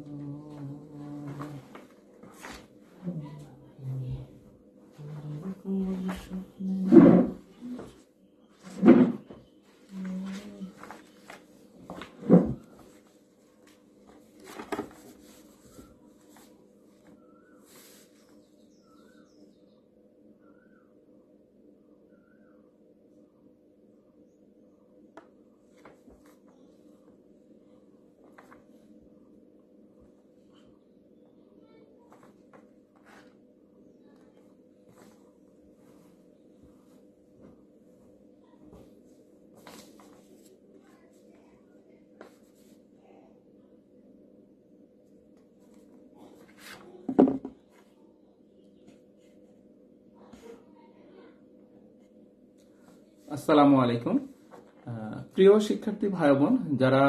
Oh. আসসালামু আলাইকুম প্রিয় শিক্ষার্থী ভাই বোন যারা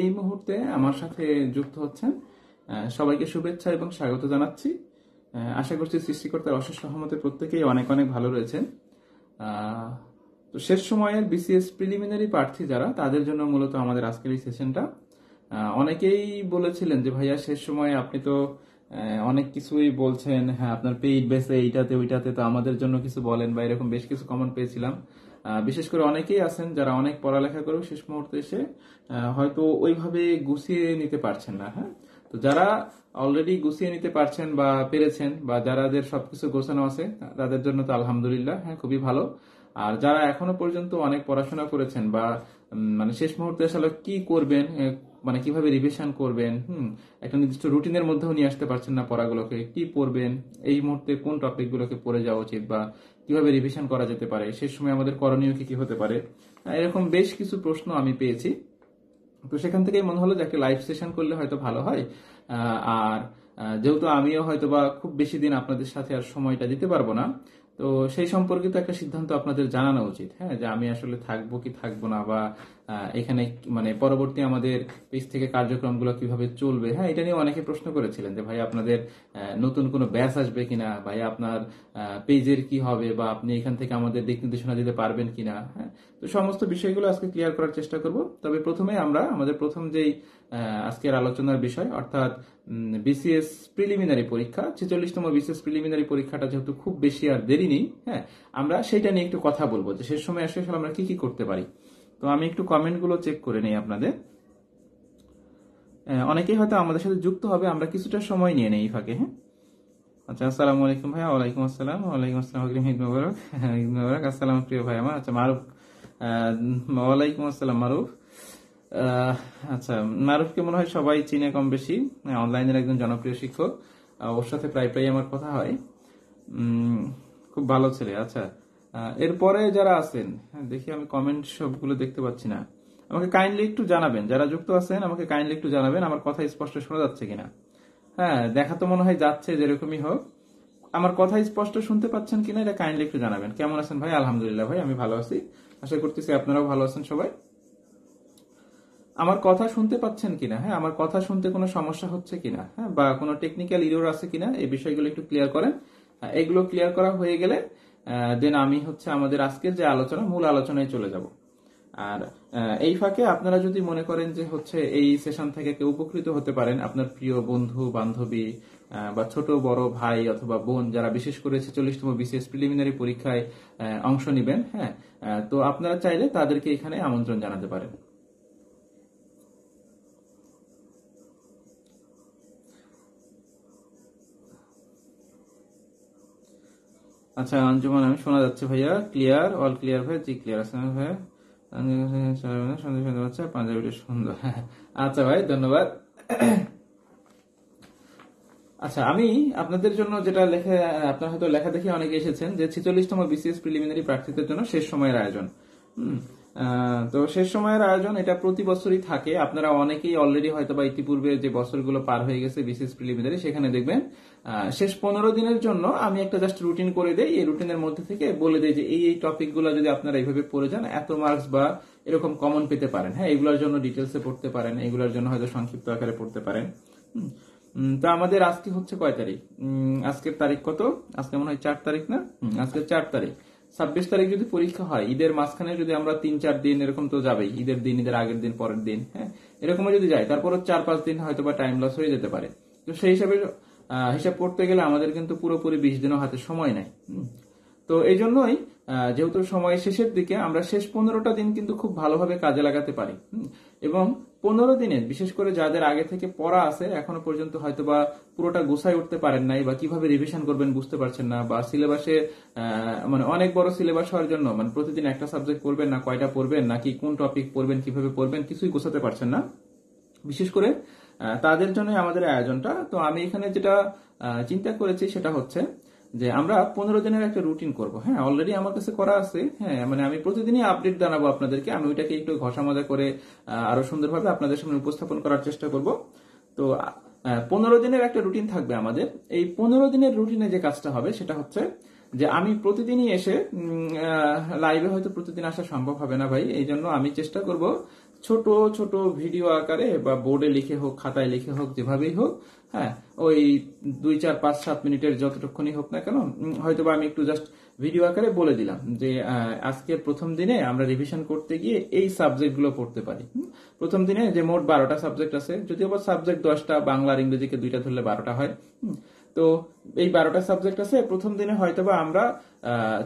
এই মুহূর্তে আমার সাথে যুক্ত হচ্ছেন সবাইকে শুভেচ্ছা এবং স্বাগত জানাচ্ছি আশা করছি সৃষ্টিকর্তার অশেষ সহমতে প্রত্যেকেই অনেক অনেক ভালো রয়েছেন তো শেষ সময়ের বিসিএস প্রিলিমিনারি প্রার্থী যারা তাদের জন্য মূলত আমাদের আজকের এই সেশনটা অনেকেই বলেছিলেন যে ভাইয়া শেষ সময়ে আপনি তো অনেক কিছুই বলছেন হ্যাঁ আপনার পেইড বেসে এইটাতে ওইটাতে তো আমাদের জন্য কিছু বলেন বা এরকম বেশ কিছু কমেন্ট পেয়েছিলাম বিশেষ করে অনেকেই আছেন যারা অনেক পড়ালেখা করেও শেষ মুহূর্তে এসে হয়তো ওইভাবে গুছিয়ে নিতে পারছেন না হ্যাঁ তো যারা অলরেডি গুছিয়ে নিতে পারছেন বা পেরেছেন বা যারাদের সবকিছু গোছানো আছে তাদের জন্য তো আলহামদুলিল্লাহ হ্যাঁ খুবই ভালো আর যারা এখনো পর্যন্ত অনেক পড়াশোনা করেছেন বা মানে শেষ মুহূর্তে আসলে কি করবেন মানে কিভাবে রিভিশন করবেন হুম একটা নির্দিষ্ট রুটিনের মধ্যেও নিয়ে আসতে পারছেন না পড়াগুলোকে কি পড়বেন এই মুহূর্তে কোন টপিকগুলোকে পড়ে যাওয়া উচিত বা কিভাবে রিভিশন করা যেতে পারে সে সময় আমাদের করণীয় কি কি হতে পারে এরকম বেশ কিছু প্রশ্ন আমি পেয়েছি তো সেখান থেকে মনে হলো যে একটা লাইভ সেশন করলে হয়তো ভালো হয় আর যেহেতু আমিও হয়তো বা খুব বেশি দিন আপনাদের সাথে আর সময়টা দিতে পারবো না তো সেই সম্পর্কিত একটা সিদ্ধান্ত আপনাদের জানানো উচিত হ্যাঁ যে আমি আসলে থাকবো কি থাকবো না বা এখানে মানে পরবর্তী আমাদের পেজ থেকে কার্যক্রমগুলো কিভাবে চলবে হ্যাঁ এটা নিয়ে অনেকে প্রশ্ন করেছিলেন যে ভাই আপনাদের নতুন কোনো ব্যাচ আসবে কিনা ভাই আপনার পেজের কি হবে বা আপনি এখান থেকে আমাদের দিক নির্দেশনা দিতে পারবেন কিনা হ্যাঁ তো সমস্ত বিষয়গুলো আজকে ক্লিয়ার করার চেষ্টা করব তবে প্রথমে আমরা আমাদের প্রথম যেই আজকের আলোচনার বিষয় অর্থাৎ বিসিএস প্রিলিমিনারি পরীক্ষা ছেচল্লিশতম বিসিএস প্রিলিমিনারি পরীক্ষাটা যেহেতু খুব বেশি আর দেরি নেই হ্যাঁ আমরা সেটা নিয়ে একটু কথা বলবো যে সে সময় আসলে আমরা কি কি করতে পারি তো আমি একটু কমেন্টগুলো চেক করে নিই আপনাদের হ্যাঁ, অনেকেই হয়তো আমাদের সাথে যুক্ত হবে আমরা কিছুটা সময় নিয়ে নেই ফাঁকে হ্যাঁ আচ্ছা আসসালামু আলাইকুম ভাই ওয়ালাইকুম আসসালাম ওয়ালাইকুম আসসালাম আকরিম ঈদ মোবারক হ্যাঁ, ঈদ আসসালাম প্রিয় ভাই আমার আচ্ছা মারুফ ওয়ালাইকুম আসসালাম মারুফ আচ্ছা মারুফকে মনে হয় সবাই চিনে কম বেশি হ্যাঁ, অনলাইনের একজন জনপ্রিয় শিক্ষক ওর সাথে প্রায় প্রায় আমার কথা হয় খুব ভালো ছেলে আচ্ছা এরপরে যারা আছেন হ্যাঁ, দেখি আমি কমেন্ট সবগুলো দেখতে পাচ্ছি না আমাকে কাইন্ডলি একটু জানাবেন যারা যুক্ত আছেন আমাকে কাইন্ডলি একটু জানাবেন আমার কথা স্পষ্ট শোনা যাচ্ছে কিনা হ্যাঁ দেখা তো মনে হয় যাচ্ছে যেরকমই হোক আমার কথা স্পষ্ট শুনতে পাচ্ছেন কিনা এটা কাইন্ডলি একটু জানাবেন কেমন আছেন ভাই আলহামদুলিল্লাহ ভাই আমি ভালো আছি আশা করতেছি আপনারাও ভালো আছেন সবাই আমার কথা শুনতে পাচ্ছেন কিনা হ্যাঁ আমার কথা শুনতে কোনো সমস্যা হচ্ছে কিনা হ্যাঁ বা কোনো টেকনিক্যাল ইরোর আছে কিনা এই বিষয়গুলো একটু ক্লিয়ার করেন এগুলো ক্লিয়ার করা হয়ে গেলে দেন আমি হচ্ছে আমাদের আজকের যে আলোচনা মূল আলোচনায় চলে যাব আর এই ফাঁকে আপনারা যদি মনে করেন যে হচ্ছে এই সেশন থেকে কেউ উপকৃত হতে পারেন আপনার প্রিয় বন্ধু বান্ধবী বা ছোট বড় ভাই অথবা বোন যারা বিশেষ করে ছেচল্লিশতম বিশেষ প্রিলিমিনারি পরীক্ষায় অংশ নেবেন হ্যাঁ তো আপনারা চাইলে তাদেরকে এখানে আমন্ত্রণ জানাতে পারেন আচ্ছা আঞ্জুমান আমি শোনা যাচ্ছে ভাইয়া ক্লিয়ার অল ক্লিয়ার ভাই জি ক্লিয়ার আছে ভাইয়া সুন্দর সুন্দর আচ্ছা পাঞ্জাবিটা সুন্দর আচ্ছা ভাই ধন্যবাদ আচ্ছা আমি আপনাদের জন্য যেটা লেখা আপনার হয়তো লেখা দেখে অনেকে এসেছেন যে ছিচল্লিশতম বিসিএস প্রিলিমিনারি প্রার্থীদের জন্য শেষ সময়ের আয়োজন তো শেষ সময়ের আয়োজন এটা প্রতি বছরই থাকে আপনারা অনেকেই অলরেডি হয়তো বা ইতিপূর্বে যে বছরগুলো পার হয়ে গেছে বিশেষ প্রিলিমিনারি সেখানে দেখবেন শেষ পনেরো দিনের জন্য আমি একটা জাস্ট রুটিন করে দেই এই রুটিনের মধ্যে থেকে বলে দিই যে এই এই টপিকগুলো যদি আপনারা এইভাবে পড়ে যান এত মার্কস বা এরকম কমন পেতে পারেন হ্যাঁ এগুলোর জন্য ডিটেলসে পড়তে পারেন এগুলোর জন্য হয়তো সংক্ষিপ্ত আকারে পড়তে পারেন তো আমাদের আজকে হচ্ছে কয় তারিখ আজকের তারিখ কত আজকে মনে হয় চার তারিখ না আজকে চার তারিখ ছাব্বিশ তারিখ যদি পরীক্ষা হয় ঈদের মাঝখানে যদি আমরা তিন চার দিন এরকম তো যাবেই ঈদের দিন ঈদের আগের দিন পরের দিন হ্যাঁ এরকমও যদি যাই তারপরও চার পাঁচ দিন হয়তো বা টাইম লস হয়ে যেতে পারে তো সেই হিসাবে হিসাব করতে গেলে আমাদের কিন্তু পুরোপুরি বিশ দিনও হাতে সময় নেই তো এই জন্যই যেহেতু সময় শেষের দিকে আমরা শেষ পনেরোটা দিন কিন্তু খুব ভালোভাবে কাজে লাগাতে পারি এবং পনেরো দিনে বিশেষ করে যাদের আগে থেকে পড়া আছে এখনো পর্যন্ত হয়তো বা পুরোটা গোছায় উঠতে পারেন নাই বা কিভাবে রিভিশন করবেন বুঝতে পারছেন না বা সিলেবাসে মানে অনেক বড় সিলেবাস হওয়ার জন্য মানে প্রতিদিন একটা সাবজেক্ট পড়বেন না কয়টা পড়বেন নাকি কোন টপিক পড়বেন কিভাবে পড়বেন কিছুই গোছাতে পারছেন না বিশেষ করে তাদের জন্য আমাদের আয়োজনটা তো আমি এখানে যেটা চিন্তা করেছি সেটা হচ্ছে যে আমরা পনেরো দিনের একটা রুটিন করব হ্যাঁ অলরেডি আমার কাছে করা আছে হ্যাঁ মানে আমি প্রতিদিনই আপডেট জানাবো আপনাদেরকে আমি ওইটাকে একটু ঘষা মজা করে আরো সুন্দরভাবে আপনাদের সামনে উপস্থাপন করার চেষ্টা করব তো পনেরো দিনের একটা রুটিন থাকবে আমাদের এই পনেরো দিনের রুটিনে যে কাজটা হবে সেটা হচ্ছে যে আমি প্রতিদিনই এসে লাইভে হয়তো প্রতিদিন আসা সম্ভব হবে না ভাই এই জন্য আমি চেষ্টা করব ছোট ছোট ভিডিও আকারে বা বোর্ডে লিখে হোক খাতায় লিখে হোক যেভাবেই হোক হ্যাঁ ওই দুই চার পাঁচ সাত মিনিটের যতটুকুনি হোক না কেন হয়তো বা আমি একটু জাস্ট ভিডিও আকারে বলে দিলাম যে আজকের প্রথম দিনে আমরা রিভিশন করতে গিয়ে এই সাবজেক্টগুলো পড়তে পারি প্রথম দিনে যে মোট বারোটা সাবজেক্ট আছে যদিও বা সাবজেক্ট দশটা বাংলা আর ইংরেজিকে দুইটা ধরলে বারোটা হয় তো এই বারোটা সাবজেক্ট আছে প্রথম দিনে হয়তোবা আমরা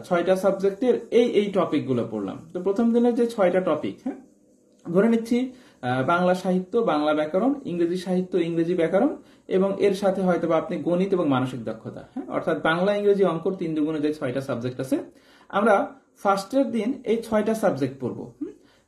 ছয়টা সাবজেক্টের এই এই টপিকগুলো পড়লাম তো প্রথম দিনে যে ছয়টা টপিক হ্যাঁ ধরে নিচ্ছি বাংলা সাহিত্য বাংলা ব্যাকরণ ইংরেজি সাহিত্য ইংরেজি ব্যাকরণ এবং এর সাথে হয়তো বা আপনি গণিত এবং মানসিক দক্ষতা হ্যাঁ অর্থাৎ বাংলা ইংরেজি অঙ্ক তিন দুগুণে যে ছয়টা সাবজেক্ট আছে আমরা ফার্স্টের দিন এই ছয়টা সাবজেক্ট পড়বো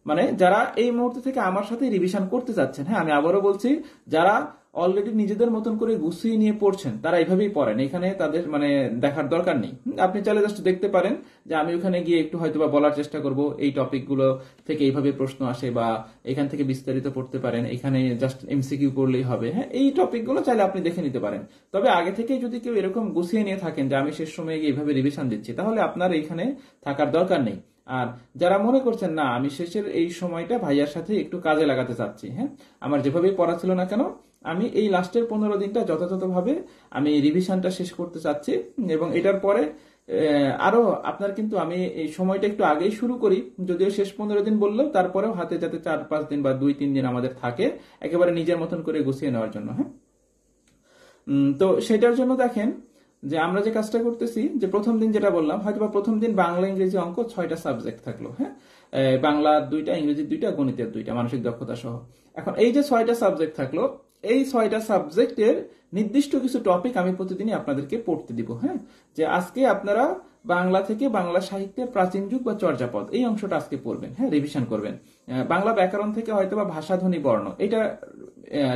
মানে যারা এই মুহূর্ত থেকে আমার সাথে রিভিশন করতে চাচ্ছেন হ্যাঁ আমি আবারও বলছি যারা অলরেডি নিজেদের মতন করে গুছিয়ে নিয়ে পড়ছেন তারা এইভাবেই পড়েন এখানে তাদের মানে দেখার দরকার নেই আপনি চাইলে জাস্ট দেখতে পারেন যে আমি ওখানে গিয়ে একটু হয়তো বা বলার চেষ্টা করব এই টপিকগুলো থেকে এইভাবে প্রশ্ন আসে বা এখান থেকে বিস্তারিত পড়তে পারেন এখানে জাস্ট এমসিকিউ করলেই হবে হ্যাঁ এই টপিকগুলো চাইলে আপনি দেখে নিতে পারেন তবে আগে থেকেই যদি কেউ এরকম গুছিয়ে নিয়ে থাকেন যে আমি শেষ সময়ে গিয়ে এইভাবে রিভিশন দিচ্ছি তাহলে আপনার এখানে থাকার দরকার নেই আর যারা মনে করছেন না আমি শেষের এই সময়টা ভাইয়ার সাথে একটু কাজে লাগাতে চাচ্ছি হ্যাঁ আমার যেভাবেই পড়া ছিল না কেন আমি এই লাস্টের পনেরো দিনটা যথাযথভাবে আমি রিভিশনটা শেষ করতে চাচ্ছি এবং এটার পরে আরো আপনার কিন্তু আমি এই সময়টা একটু আগেই শুরু করি যদিও শেষ পনেরো দিন বললো তারপরেও হাতে যাতে চার পাঁচ দিন বা দুই তিন দিন আমাদের থাকে একেবারে নিজের মতন করে গুছিয়ে নেওয়ার জন্য হ্যাঁ তো সেটার জন্য দেখেন যে আমরা যে কাজটা করতেছি যে প্রথম দিন যেটা বললাম হয়তো বা প্রথম দিন বাংলা ইংরেজি অঙ্ক ছয়টা সাবজেক্ট থাকলো হ্যাঁ বাংলা দুইটা ইংরেজি দুইটা গণিতের দুইটা মানসিক দক্ষতা সহ এখন এই যে ছয়টা সাবজেক্ট থাকলো এই ছয়টা সাবজেক্টের নির্দিষ্ট কিছু টপিক আমি প্রতিদিনই আপনাদেরকে পড়তে দিব হ্যাঁ যে আজকে আপনারা বাংলা থেকে বাংলা সাহিত্যের প্রাচীন যুগ বা চর্যাপদ এই অংশটা আজকে পড়বেন হ্যাঁ রিভিশন করবেন বাংলা ব্যাকরণ থেকে হয়তো বা ভাষাধ্বনি বর্ণ এটা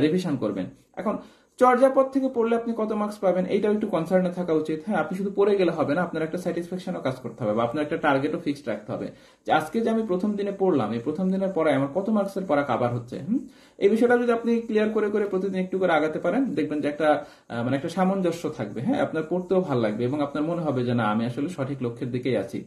রিভিশন করবেন এখন চর্যাপদ থেকে পড়লে আপনি কত মার্কস পাবেন এইটাও একটু কনসার্নে থাকা উচিত হ্যাঁ আপনি শুধু পড়ে গেলে হবে না আপনার একটা স্যাটিসফ্যাকশনও কাজ করতে হবে বা আপনার একটা টার্গেটও ফিক্সড রাখতে হবে যে আজকে যে আমি প্রথম দিনে পড়লাম এই প্রথম দিনের পড়ায় আমার কত মার্কসের পড়া কাবার হচ্ছে হম এই বিষয়টা যদি আপনি ক্লিয়ার করে করে প্রতিদিন একটু করে আগাতে পারেন দেখবেন যে একটা মানে একটা সামঞ্জস্য থাকবে হ্যাঁ আপনার পড়তেও ভালো লাগবে এবং আপনার মনে হবে যে না আমি আসলে সঠিক লক্ষ্যের দিকেই আছি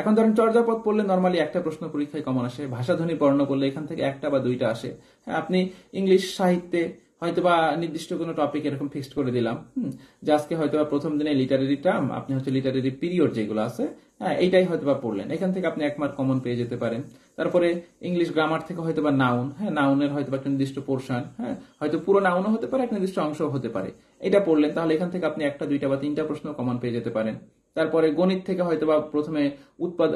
এখন ধরেন চর্যাপদ পড়লে নর্মালি একটা প্রশ্ন পরীক্ষায় কমন আসে ভাষাধ্বনি বর্ণ করলে এখান থেকে একটা বা দুইটা আসে হ্যাঁ আপনি ইংলিশ সাহিত্যে হয়তোবা নির্দিষ্ট কোনো টপিক এরকম ফিক্সড করে দিলাম যে আজকে হয়তো প্রথম দিনে লিটারেরি টার্ম আপনি হচ্ছে লিটারেরি পিরিয়ড যেগুলো আছে হ্যাঁ এইটাই হয়তো বা পড়লেন এখান থেকে আপনি একমার কমন পেয়ে যেতে পারেন তারপরে ইংলিশ গ্রামার থেকে হয়তো বা নাউন হ্যাঁ নাউনের হয়তো একটা নির্দিষ্ট পোর্শন হ্যাঁ হয়তো পুরো নাউনও হতে পারে একটা নির্দিষ্ট অংশও হতে পারে এটা পড়লেন তাহলে এখান থেকে আপনি একটা দুইটা বা তিনটা প্রশ্ন কমন পেয়ে যেতে পারেন তারপরে গণিত থেকে হয়তো বা প্রথমে উৎপাদ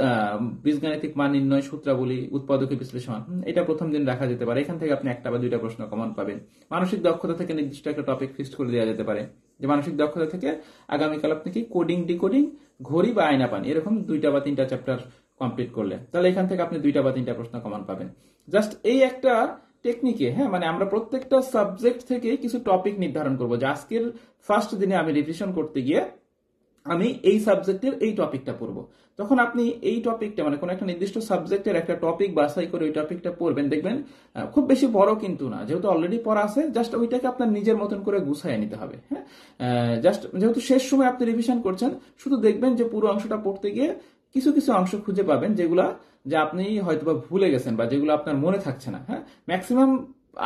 বীজগাণিতিক মান নির্ণয় সূত্রাবলী উৎপাদকে বিশ্লেষণ এটা প্রথম দিন রাখা যেতে পারে এখান থেকে আপনি একটা বা দুইটা প্রশ্ন কমন পাবেন মানসিক দক্ষতা থেকে নির্দিষ্ট একটা টপিক ফিক্সড করে দেওয়া যেতে পারে যে মানসিক দক্ষতা থেকে আগামীকাল আপনি কি কোডিং ডিকোডিং ঘড়ি বা আয়না পান এরকম দুইটা বা তিনটা চ্যাপ্টার কমপ্লিট করলে তাহলে এখান থেকে আপনি দুইটা বা তিনটা প্রশ্ন কমন পাবেন জাস্ট এই একটা টেকনিকে হ্যাঁ মানে আমরা প্রত্যেকটা সাবজেক্ট থেকে কিছু টপিক নির্ধারণ করবো যে আজকের ফার্স্ট দিনে আমি রিভিশন করতে গিয়ে আমি এই সাবজেক্টের এই টপিকটা পড়বো তখন আপনি এই টপিকটা মানে কোনো একটা নির্দিষ্ট সাবজেক্টের একটা টপিক বাছাই করে ওই টপিকটা পড়বেন দেখবেন খুব বেশি বড় কিন্তু না যেহেতু অলরেডি পড়া আছে জাস্ট ওইটাকে আপনার নিজের মতন করে গুছাই নিতে হবে হ্যাঁ জাস্ট যেহেতু শেষ সময় আপনি রিভিশন করছেন শুধু দেখবেন যে পুরো অংশটা পড়তে গিয়ে কিছু কিছু অংশ খুঁজে পাবেন যেগুলা যে আপনি হয়তোবা ভুলে গেছেন বা যেগুলো আপনার মনে থাকছে না হ্যাঁ ম্যাক্সিমাম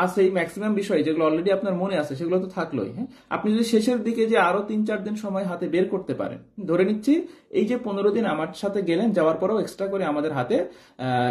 আছে এই ম্যাক্সিমাম বিষয় যেগুলো অলরেডি আপনার মনে আছে সেগুলো তো থাকলোই হ্যাঁ আপনি যদি শেষের দিকে যে আরো তিন চার দিন সময় হাতে বের করতে পারেন ধরে নিচ্ছি এই যে পনেরো দিন আমার সাথে গেলেন যাওয়ার পরেও এক্সট্রা করে আমাদের হাতে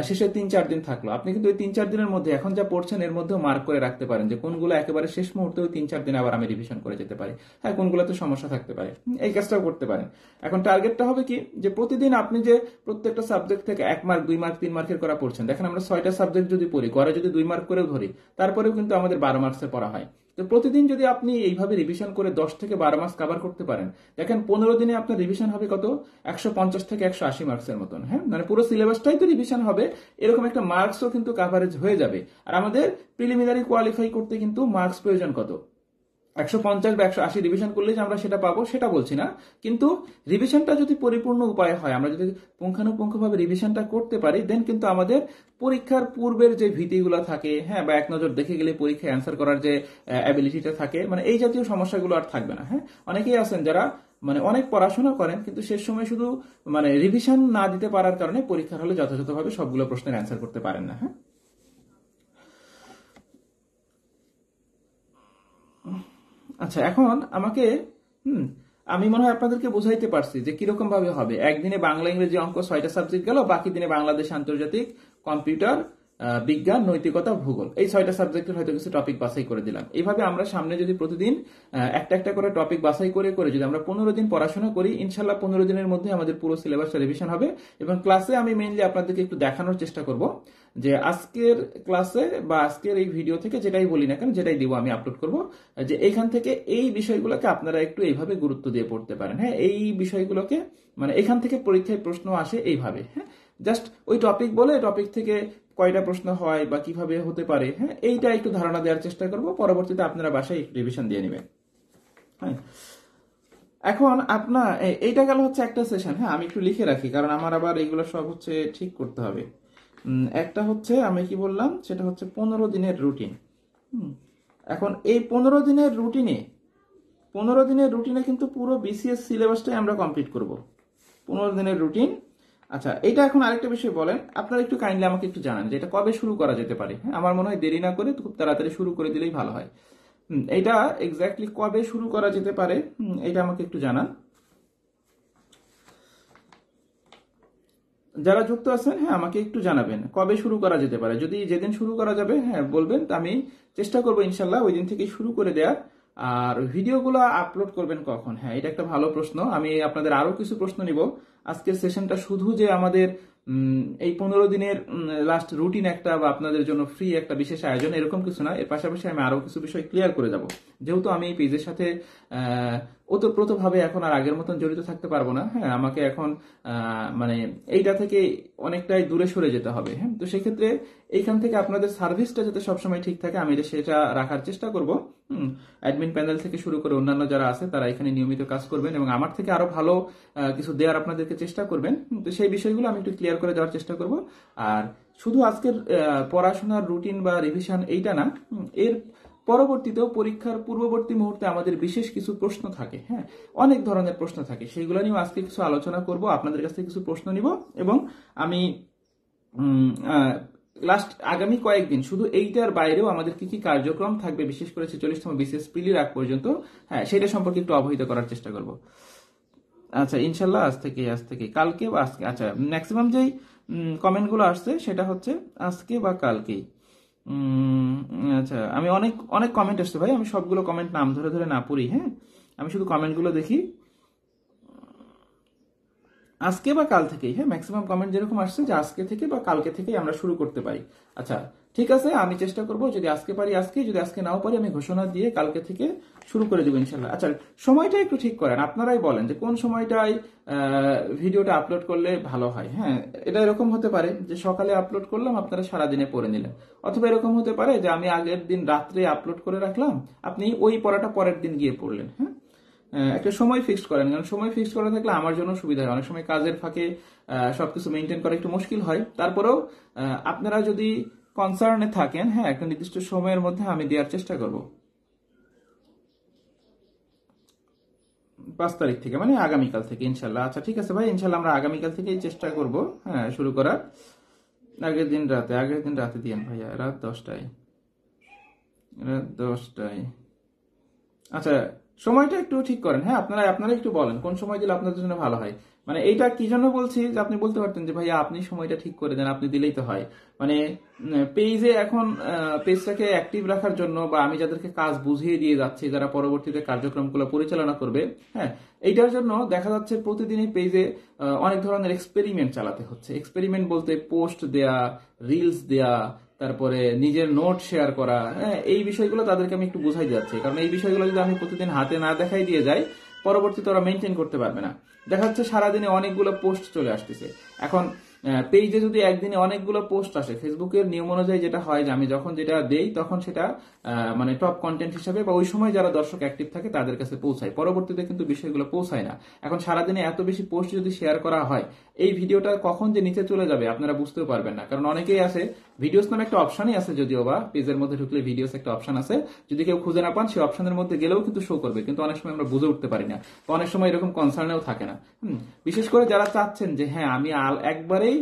শেষের তিন চার দিন থাকলো আপনি কিন্তু ওই তিন চার দিনের মধ্যে এখন যা পড়ছেন এর মধ্যেও মার্ক করে রাখতে পারেন যে কোনগুলো একেবারে শেষ মুহূর্তে ওই তিন চার দিন আবার আমি রিভিশন করে যেতে পারি হ্যাঁ কোনগুলোতে সমস্যা থাকতে পারে এই কাজটাও করতে পারেন এখন টার্গেটটা হবে কি যে প্রতিদিন আপনি যে প্রত্যেকটা সাবজেক্ট থেকে এক মার্ক দুই মার্ক তিন মার্কের করা পড়ছেন দেখেন আমরা ছয়টা সাবজেক্ট যদি পড়ি করে যদি দুই মার্ক করেও ধরি তারপরেও কিন্তু আমাদের বারো মার্কসের পড়া হয় তো প্রতিদিন যদি আপনি এইভাবে রিভিশন করে দশ থেকে বারো মাস কাভার করতে পারেন দেখেন পনেরো দিনে আপনার রিভিশন হবে কত একশো পঞ্চাশ থেকে একশো আশি মার্কসের মতন হ্যাঁ মানে পুরো সিলেবাসটাই তো রিভিশন হবে এরকম একটা মার্কসও কিন্তু কাভারেজ হয়ে যাবে আর আমাদের প্রিলিমিনারি কোয়ালিফাই করতে কিন্তু মার্কস প্রয়োজন কত একশো পঞ্চাশ বা একশো আশি রিভিশন করলে যে আমরা সেটা পাবো সেটা বলছি না কিন্তু রিভিশনটা যদি পরিপূর্ণ উপায় হয় আমরা যদি পুঙ্খানুপুঙ্খভাবে রিভিশনটা করতে পারি দেন কিন্তু আমাদের পরীক্ষার পূর্বের যে ভীতিগুলো থাকে হ্যাঁ বা এক নজর দেখে গেলে পরীক্ষায় অ্যান্সার করার যে অ্যাবিলিটিটা থাকে মানে এই জাতীয় সমস্যাগুলো আর থাকবে না হ্যাঁ অনেকেই আছেন যারা মানে অনেক পড়াশোনা করেন কিন্তু শেষ সময় শুধু মানে রিভিশন না দিতে পারার কারণে পরীক্ষার হলে যথাযথভাবে সবগুলো প্রশ্নের অ্যান্সার করতে পারেন না হ্যাঁ আচ্ছা এখন আমাকে হুম আমি মনে হয় আপনাদেরকে বোঝাইতে পারছি যে কিরকম ভাবে হবে একদিনে বাংলা ইংরেজি অঙ্ক ছয়টা সাবজেক্ট গেল বাকি দিনে বাংলাদেশ আন্তর্জাতিক কম্পিউটার বিজ্ঞান নৈতিকতা ভূগোল এই ছয়টা সাবজেক্টের হয়তো কিছু টপিক বাছাই করে দিলাম এইভাবে আমরা সামনে যদি প্রতিদিন একটা একটা করে টপিক বাছাই করে করে যদি আমরা পনেরো দিন পড়াশোনা করি ইনশাল্লাহ পনেরো দিনের মধ্যে আমাদের পুরো সিলেবাস রিভিশন হবে এবং ক্লাসে আমি মেইনলি আপনাদেরকে একটু দেখানোর চেষ্টা করব যে আজকের ক্লাসে বা আজকের এই ভিডিও থেকে যেটাই বলি না কেন যেটাই দিব আমি আপলোড করব যে এইখান থেকে এই বিষয়গুলোকে আপনারা একটু এইভাবে গুরুত্ব দিয়ে পড়তে পারেন হ্যাঁ এই বিষয়গুলোকে মানে এখান থেকে পরীক্ষায় প্রশ্ন আসে এইভাবে হ্যাঁ জাস্ট ওই টপিক বলে টপিক থেকে কয়টা প্রশ্ন হয় বা কিভাবে হতে পারে হ্যাঁ এইটা একটু ধারণা দেওয়ার চেষ্টা করব পরবর্তীতে আপনারা বাসায় একটু রিভিশন দিয়ে নেবেন হ্যাঁ এখন আপনার এইটা গেল হচ্ছে একটা সেশন হ্যাঁ আমি একটু লিখে রাখি কারণ আমার আবার এগুলো সব হচ্ছে ঠিক করতে হবে একটা হচ্ছে আমি কি বললাম সেটা হচ্ছে পনেরো দিনের রুটিন এখন এই পনেরো দিনের রুটিনে পনেরো দিনের রুটিনে কিন্তু পুরো বিসিএস সিলেবাসটাই আমরা কমপ্লিট করব পনেরো দিনের রুটিন আচ্ছা এটা এখন আরেকটা বিষয় বলেন আপনারা একটু কাইন্ডলি আমাকে একটু জানান যে এটা কবে শুরু করা যেতে পারে হ্যাঁ, আমার মনে হয় দেরি না করে খুব তাড়াতাড়ি শুরু করে দিলেই ভালো হয় এটা এক্স্যাক্টলি কবে শুরু করা যেতে পারে এটা আমাকে একটু জানান যারা যুক্ত আছেন হ্যাঁ আমাকে একটু জানাবেন কবে শুরু করা যেতে পারে যদি যেদিন শুরু করা যাবে হ্যাঁ বলবেন আমি চেষ্টা করবো ইনশাল্লাহ ওই দিন থেকে শুরু করে দেওয়ার আর ভিডিওগুলো আপলোড করবেন কখন হ্যাঁ এটা একটা ভালো প্রশ্ন আমি আপনাদের আরও কিছু প্রশ্ন নিব আজকের সেশনটা শুধু যে আমাদের এই পনেরো দিনের লাস্ট রুটিন একটা বা আপনাদের জন্য ফ্রি একটা বিশেষ আয়োজন এরকম কিছু না এর পাশাপাশি আমি আরও কিছু বিষয় ক্লিয়ার করে যাব যেহেতু আমি এই পেজের সাথে ওতপ্রোতভাবে এখন আর আগের মতন জড়িত থাকতে পারবো না হ্যাঁ আমাকে এখন মানে এইটা থেকে অনেকটাই দূরে সরে যেতে হবে হ্যাঁ তো সেক্ষেত্রে এইখান থেকে আপনাদের সার্ভিসটা যাতে সবসময় ঠিক থাকে আমি সেটা রাখার চেষ্টা করব অ্যাডমিন প্যানেল থেকে শুরু করে অন্যান্য যারা আছে তারা এখানে নিয়মিত কাজ করবেন এবং আমার থেকে আরো ভালো কিছু দেওয়ার আপনাদেরকে চেষ্টা করবেন তো সেই বিষয়গুলো আমি একটু ক্লিয়ার করে দেওয়ার চেষ্টা করব আর শুধু আজকের পড়াশোনার রুটিন বা রিভিশন এইটা না এর পরবর্তীতেও পরীক্ষার পূর্ববর্তী মুহূর্তে আমাদের বিশেষ কিছু প্রশ্ন থাকে হ্যাঁ অনেক ধরনের প্রশ্ন থাকে সেইগুলো নিয়েও আজকে কিছু আলোচনা করব আপনাদের কাছ থেকে কিছু প্রশ্ন নিব এবং আমি লাস্ট আগামী কয়েকদিন শুধু এইটার বাইরেও আমাদের কি কি কার্যক্রম থাকবে বিশেষ করে ছেচল্লিশতম বিশেষ পিলির আগ পর্যন্ত হ্যাঁ সেটা সম্পর্কে একটু অবহিত করার চেষ্টা করব আচ্ছা ইনশাল্লাহ আজ থেকে আজ থেকে কালকে আজকে আচ্ছা ম্যাক্সিমাম যেই কমেন্টগুলো আসছে সেটা হচ্ছে আজকে বা কালকেই আচ্ছা আমি অনেক অনেক কমেন্ট আসছে ভাই আমি সবগুলো কমেন্ট নাম ধরে ধরে না পড়ি হ্যাঁ আমি শুধু কমেন্টগুলো দেখি আজকে বা কাল থেকেই হ্যাঁ ম্যাক্সিমাম কমেন্ট যেরকম আসছে যে আজকে থেকে বা কালকে থেকেই আমরা শুরু করতে পারি আচ্ছা ঠিক আছে আমি চেষ্টা করব যদি আজকে পারি আজকে যদি আজকে নাও পারি আমি ঘোষণা দিয়ে কালকে থেকে শুরু করে দেবো ইনশাল্লাহ আচ্ছা সময়টা একটু ঠিক করেন আপনারাই বলেন যে কোন সময়টায় ভিডিওটা আপলোড করলে ভালো হয় হ্যাঁ এটা এরকম হতে পারে যে সকালে আপলোড করলাম আপনারা সারাদিনে পড়ে নিলেন অথবা এরকম হতে পারে যে আমি আগের দিন রাত্রে আপলোড করে রাখলাম আপনি ওই পড়াটা পরের দিন গিয়ে পড়লেন হ্যাঁ একটা সময় ফিক্সড করেন কারণ সময় ফিক্সড করা থাকলে আমার জন্য সুবিধা হয় অনেক সময় কাজের ফাঁকে সবকিছু মেনটেন করা একটু মুশকিল হয় তারপরেও আপনারা যদি কনসার্নে থাকেন হ্যাঁ একটা নির্দিষ্ট সময়ের মধ্যে আমি দেওয়ার চেষ্টা করব পাঁচ তারিখ থেকে মানে আগামীকাল থেকে ইনশাল্লাহ আচ্ছা ঠিক আছে ভাই ইনশাল্লাহ আমরা আগামীকাল থেকেই চেষ্টা করব হ্যাঁ শুরু করার আগের দিন রাতে আগের দিন রাতে দিয়েন ভাইয়া রাত দশটায় রাত দশটায় আচ্ছা সময়টা একটু ঠিক করেন হ্যাঁ আপনারা আপনারা একটু বলেন কোন সময় দিলে আপনাদের জন্য ভালো হয় মানে এইটা কি জন্য বলছি যে আপনি বলতে পারতেন যে ভাইয়া আপনি সময়টা ঠিক করে দেন আপনি দিলেই তো হয় মানে পেজে এখন পেজটাকে অ্যাক্টিভ রাখার জন্য বা আমি যাদেরকে কাজ বুঝিয়ে দিয়ে যাচ্ছি যারা পরবর্তীতে কার্যক্রমগুলো পরিচালনা করবে হ্যাঁ এইটার জন্য দেখা যাচ্ছে প্রতিদিনই পেজে অনেক ধরনের এক্সপেরিমেন্ট চালাতে হচ্ছে এক্সপেরিমেন্ট বলতে পোস্ট দেয়া রিলস দেয়া তারপরে নিজের নোট শেয়ার করা হ্যাঁ এই বিষয়গুলো তাদেরকে আমি একটু বুঝাই যাচ্ছি কারণ এই বিষয়গুলো যদি আমি প্রতিদিন হাতে না দেখাই দিয়ে যাই পরবর্তীতে ওরা মেনটেন করতে পারবে না দেখা যাচ্ছে সারাদিনে অনেকগুলো পোস্ট চলে আসতেছে এখন পেজে যদি একদিনে অনেকগুলো পোস্ট আসে ফেসবুকের নিয়ম অনুযায়ী যেটা হয় যে আমি যখন যেটা দেই তখন সেটা মানে টপ কন্টেন্ট হিসেবে বা ওই সময় যারা দর্শক অ্যাক্টিভ থাকে তাদের কাছে পৌঁছায় পরবর্তীতে কিন্তু বিষয়গুলো পৌঁছায় না এখন সারাদিনে এত বেশি পোস্ট যদি শেয়ার করা হয় এই ভিডিওটা কখন যে নিচে চলে যাবে আপনারা বুঝতেও পারবেন না কারণ অনেকেই আছে ভিডিওস নামে একটা অপশনই আছে যদিও বা পেজের মধ্যে ঢুকলে ভিডিওস একটা অপশন আছে যদি কেউ খুঁজে না পান সেই অপশনের মধ্যে গেলেও কিন্তু শো করবে কিন্তু অনেক সময় আমরা বুঝে উঠতে পারি না অনেক সময় এরকম কনসার্নেও থাকে না বিশেষ করে যারা চাচ্ছেন যে হ্যাঁ আমি একবারে করি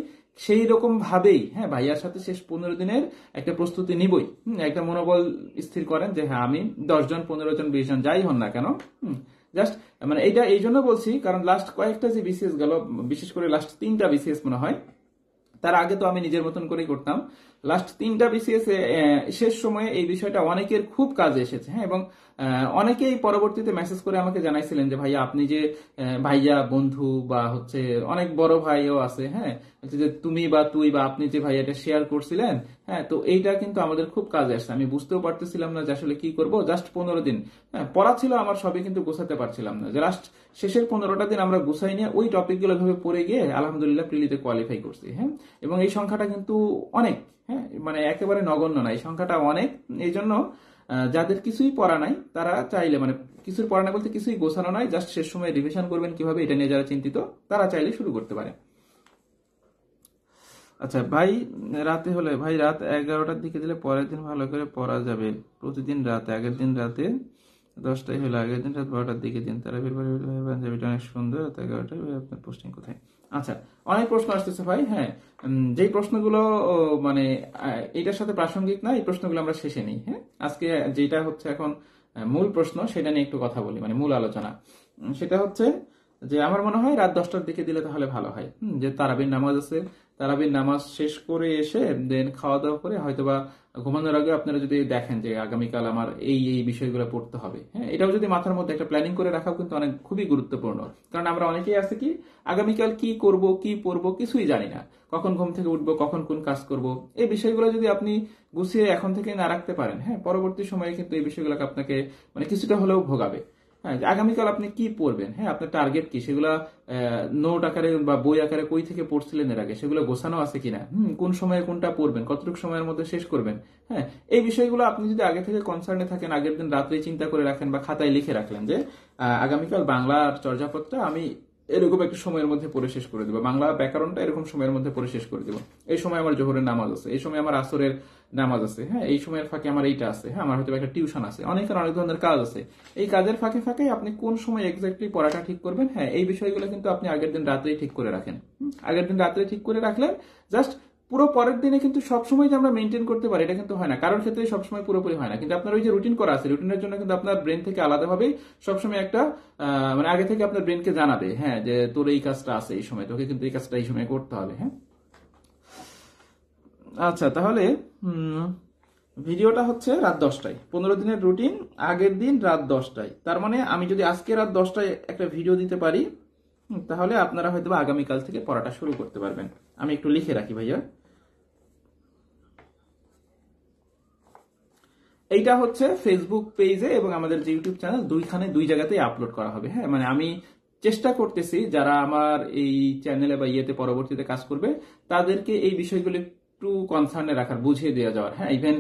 সেই রকম ভাবেই হ্যাঁ ভাইয়ার সাথে শেষ পনেরো দিনের একটা প্রস্তুতি নিবই একটা মনোবল স্থির করেন যে হ্যাঁ আমি দশজন পনেরো জন বিশ জন যাই হন না কেন জাস্ট মানে এটা এই জন্য বলছি কারণ লাস্ট কয়েকটা যে বিসিএস গেল বিশেষ করে লাস্ট তিনটা বিসিএস মনে হয় তার আগে তো আমি নিজের মতন করেই করতাম লাস্ট তিনটা বিসিএস শেষ সময়ে এই বিষয়টা অনেকের খুব কাজে এসেছে হ্যাঁ এবং অনেকেই পরবর্তীতে মেসেজ করে আমাকে জানাইছিলেন যে ভাইয়া আপনি যে ভাইয়া বন্ধু বা হচ্ছে অনেক বড় ভাইও আছে হ্যাঁ যে তুমি বা তুই বা আপনি যে ভাইয়া এটা শেয়ার করছিলেন হ্যাঁ তো এইটা কিন্তু আমাদের খুব কাজে আসছে আমি বুঝতেও পারতেছিলাম না যে আসলে কি করব জাস্ট পনেরো দিন হ্যাঁ পড়া ছিল আমার সবই কিন্তু গোছাতে পারছিলাম না জাস্ট শেষের পনেরোটা দিন আমরা গোছাই নিয়ে ওই টপিকগুলো ভাবে পড়ে গিয়ে আলহামদুলিল্লাহ প্রিলিতে কোয়ালিফাই করছি হ্যাঁ এবং এই সংখ্যাটা কিন্তু অনেক হ্যাঁ মানে একেবারে নগণ্য না এই সংখ্যাটা অনেক এই জন্য যাদের কিছুই পড়া নাই তারা চাইলে মানে কিছুর পড়া নাই বলতে কিছুই গোছানো নাই জাস্ট শেষ সময় রিভিশন করবেন কিভাবে এটা নিয়ে যারা চিন্তিত তারা চাইলে শুরু করতে পারে আচ্ছা ভাই রাতে হলে ভাই রাত এগারোটার দিকে দিলে পরের দিন ভালো করে পড়া যাবে প্রতিদিন রাত আগের দিন রাতে দশটায় হলে আগের দিন রাত বারোটার দিকে দিন তারা বের পরে যাবে এটা অনেক সুন্দর রাত এগারোটায় আপনার পোস্টিং কোথায় আচ্ছা অনেক প্রশ্ন আসতেছে ভাই হ্যাঁ যে প্রশ্নগুলো মানে এটার সাথে প্রাসঙ্গিক না এই প্রশ্নগুলো আমরা শেষে নিই হ্যাঁ আজকে যেটা হচ্ছে এখন মূল প্রশ্ন সেটা নিয়ে একটু কথা বলি মানে মূল আলোচনা সেটা হচ্ছে যে আমার মনে হয় রাত দশটার দিকে দিলে তাহলে ভালো হয় যে তারাবির নামাজ আছে তারাবির নামাজ শেষ করে এসে দেন খাওয়া দাওয়া করে হয়তোবা ঘুমানোর আগে আপনারা যদি দেখেন যে আগামীকাল আমার এই এই বিষয়গুলো পড়তে হবে হ্যাঁ এটাও যদি মাথার মধ্যে একটা প্ল্যানিং করে রাখাও কিন্তু অনেক খুবই গুরুত্বপূর্ণ কারণ আমরা অনেকেই আছে কি আগামীকাল কি করব কি পড়ব কিছুই জানি না কখন ঘুম থেকে উঠবো কখন কোন কাজ করব এই বিষয়গুলো যদি আপনি গুছিয়ে এখন থেকে না রাখতে পারেন হ্যাঁ পরবর্তী সময়ে কিন্তু এই বিষয়গুলোকে আপনাকে মানে কিছুটা হলেও ভোগাবে হ্যাঁ, আগামীকাল আপনি কি পড়বেন হ্যাঁ আপনার টার্গেট কি সেগুলা নোট আকারে বা বই আকারে কই থেকে পড়ছিলেন এর আগে সেগুলো গোছানো আছে কিনা হুম কোন সময়ে কোনটা পড়বেন কতটুকু সময়ের মধ্যে শেষ করবেন হ্যাঁ এই বিষয়গুলো আপনি যদি আগে থেকে কনসার্নে থাকেন আগের দিন রাত্রে চিন্তা করে রাখেন বা খাতায় লিখে রাখলেন যে আগামীকাল বাংলার চর্যাপত্র আমি এরকম একটা সময়ের মধ্যে পরে শেষ করে দেবো বাংলা ব্যাকরণটা এরকম সময়ের মধ্যে পরে শেষ করে দেবো এই সময় আমার জোহরের নামাজ আছে এই সময় আমার আসরের নামাজ আছে হ্যাঁ এই সময়ের ফাঁকে আমার এইটা আছে হ্যাঁ আমার হয়তো একটা টিউশন আছে অনেকের অনেক ধরনের কাজ আছে এই কাজের ফাঁকে ফাঁকে আপনি কোন সময় এক্স্যাক্টলি পড়াটা ঠিক করবেন হ্যাঁ এই বিষয়গুলো কিন্তু আপনি আগের দিন রাত্রেই ঠিক করে রাখেন আগের দিন রাত্রে ঠিক করে রাখলেন জাস্ট পুরো পরের দিনে কিন্তু সবসময় যে আমরা মেনটেন করতে পারি এটা কিন্তু হয় না কারোর ক্ষেত্রে সবসময় পুরোপুরি হয় না কিন্তু আপনার ওই যে রুটিন করা আছে রুটিনের জন্য কিন্তু আপনার ব্রেন থেকে আলাদাভাবে সবসময় একটা মানে আগে থেকে আপনার ব্রেনকে জানাবে হ্যাঁ যে তোর এই কাজটা আছে এই সময় তোকে কিন্তু এই কাজটা এই সময় করতে হবে হ্যাঁ আচ্ছা তাহলে ভিডিওটা হচ্ছে রাত দশটায় পনেরো দিনের রুটিন আগের দিন রাত দশটায় তার মানে আমি যদি আজকে রাত দশটায় একটা ভিডিও দিতে পারি তাহলে আপনারা হয়তো আগামীকাল থেকে পড়াটা শুরু করতে পারবেন আমি একটু লিখে রাখি ভাইয়া এইটা হচ্ছে ফেসবুক পেজে এবং আমাদের যে ইউটিউব চ্যানেল দুইখানে দুই জায়গাতেই আপলোড করা হবে হ্যাঁ মানে আমি চেষ্টা করতেছি যারা আমার এই চ্যানেলে বা ইয়েতে পরবর্তীতে কাজ করবে তাদেরকে এই বিষয়গুলো একটু কনসার্নে রাখার বুঝিয়ে দেওয়া যাওয়ার হ্যাঁ ইভেন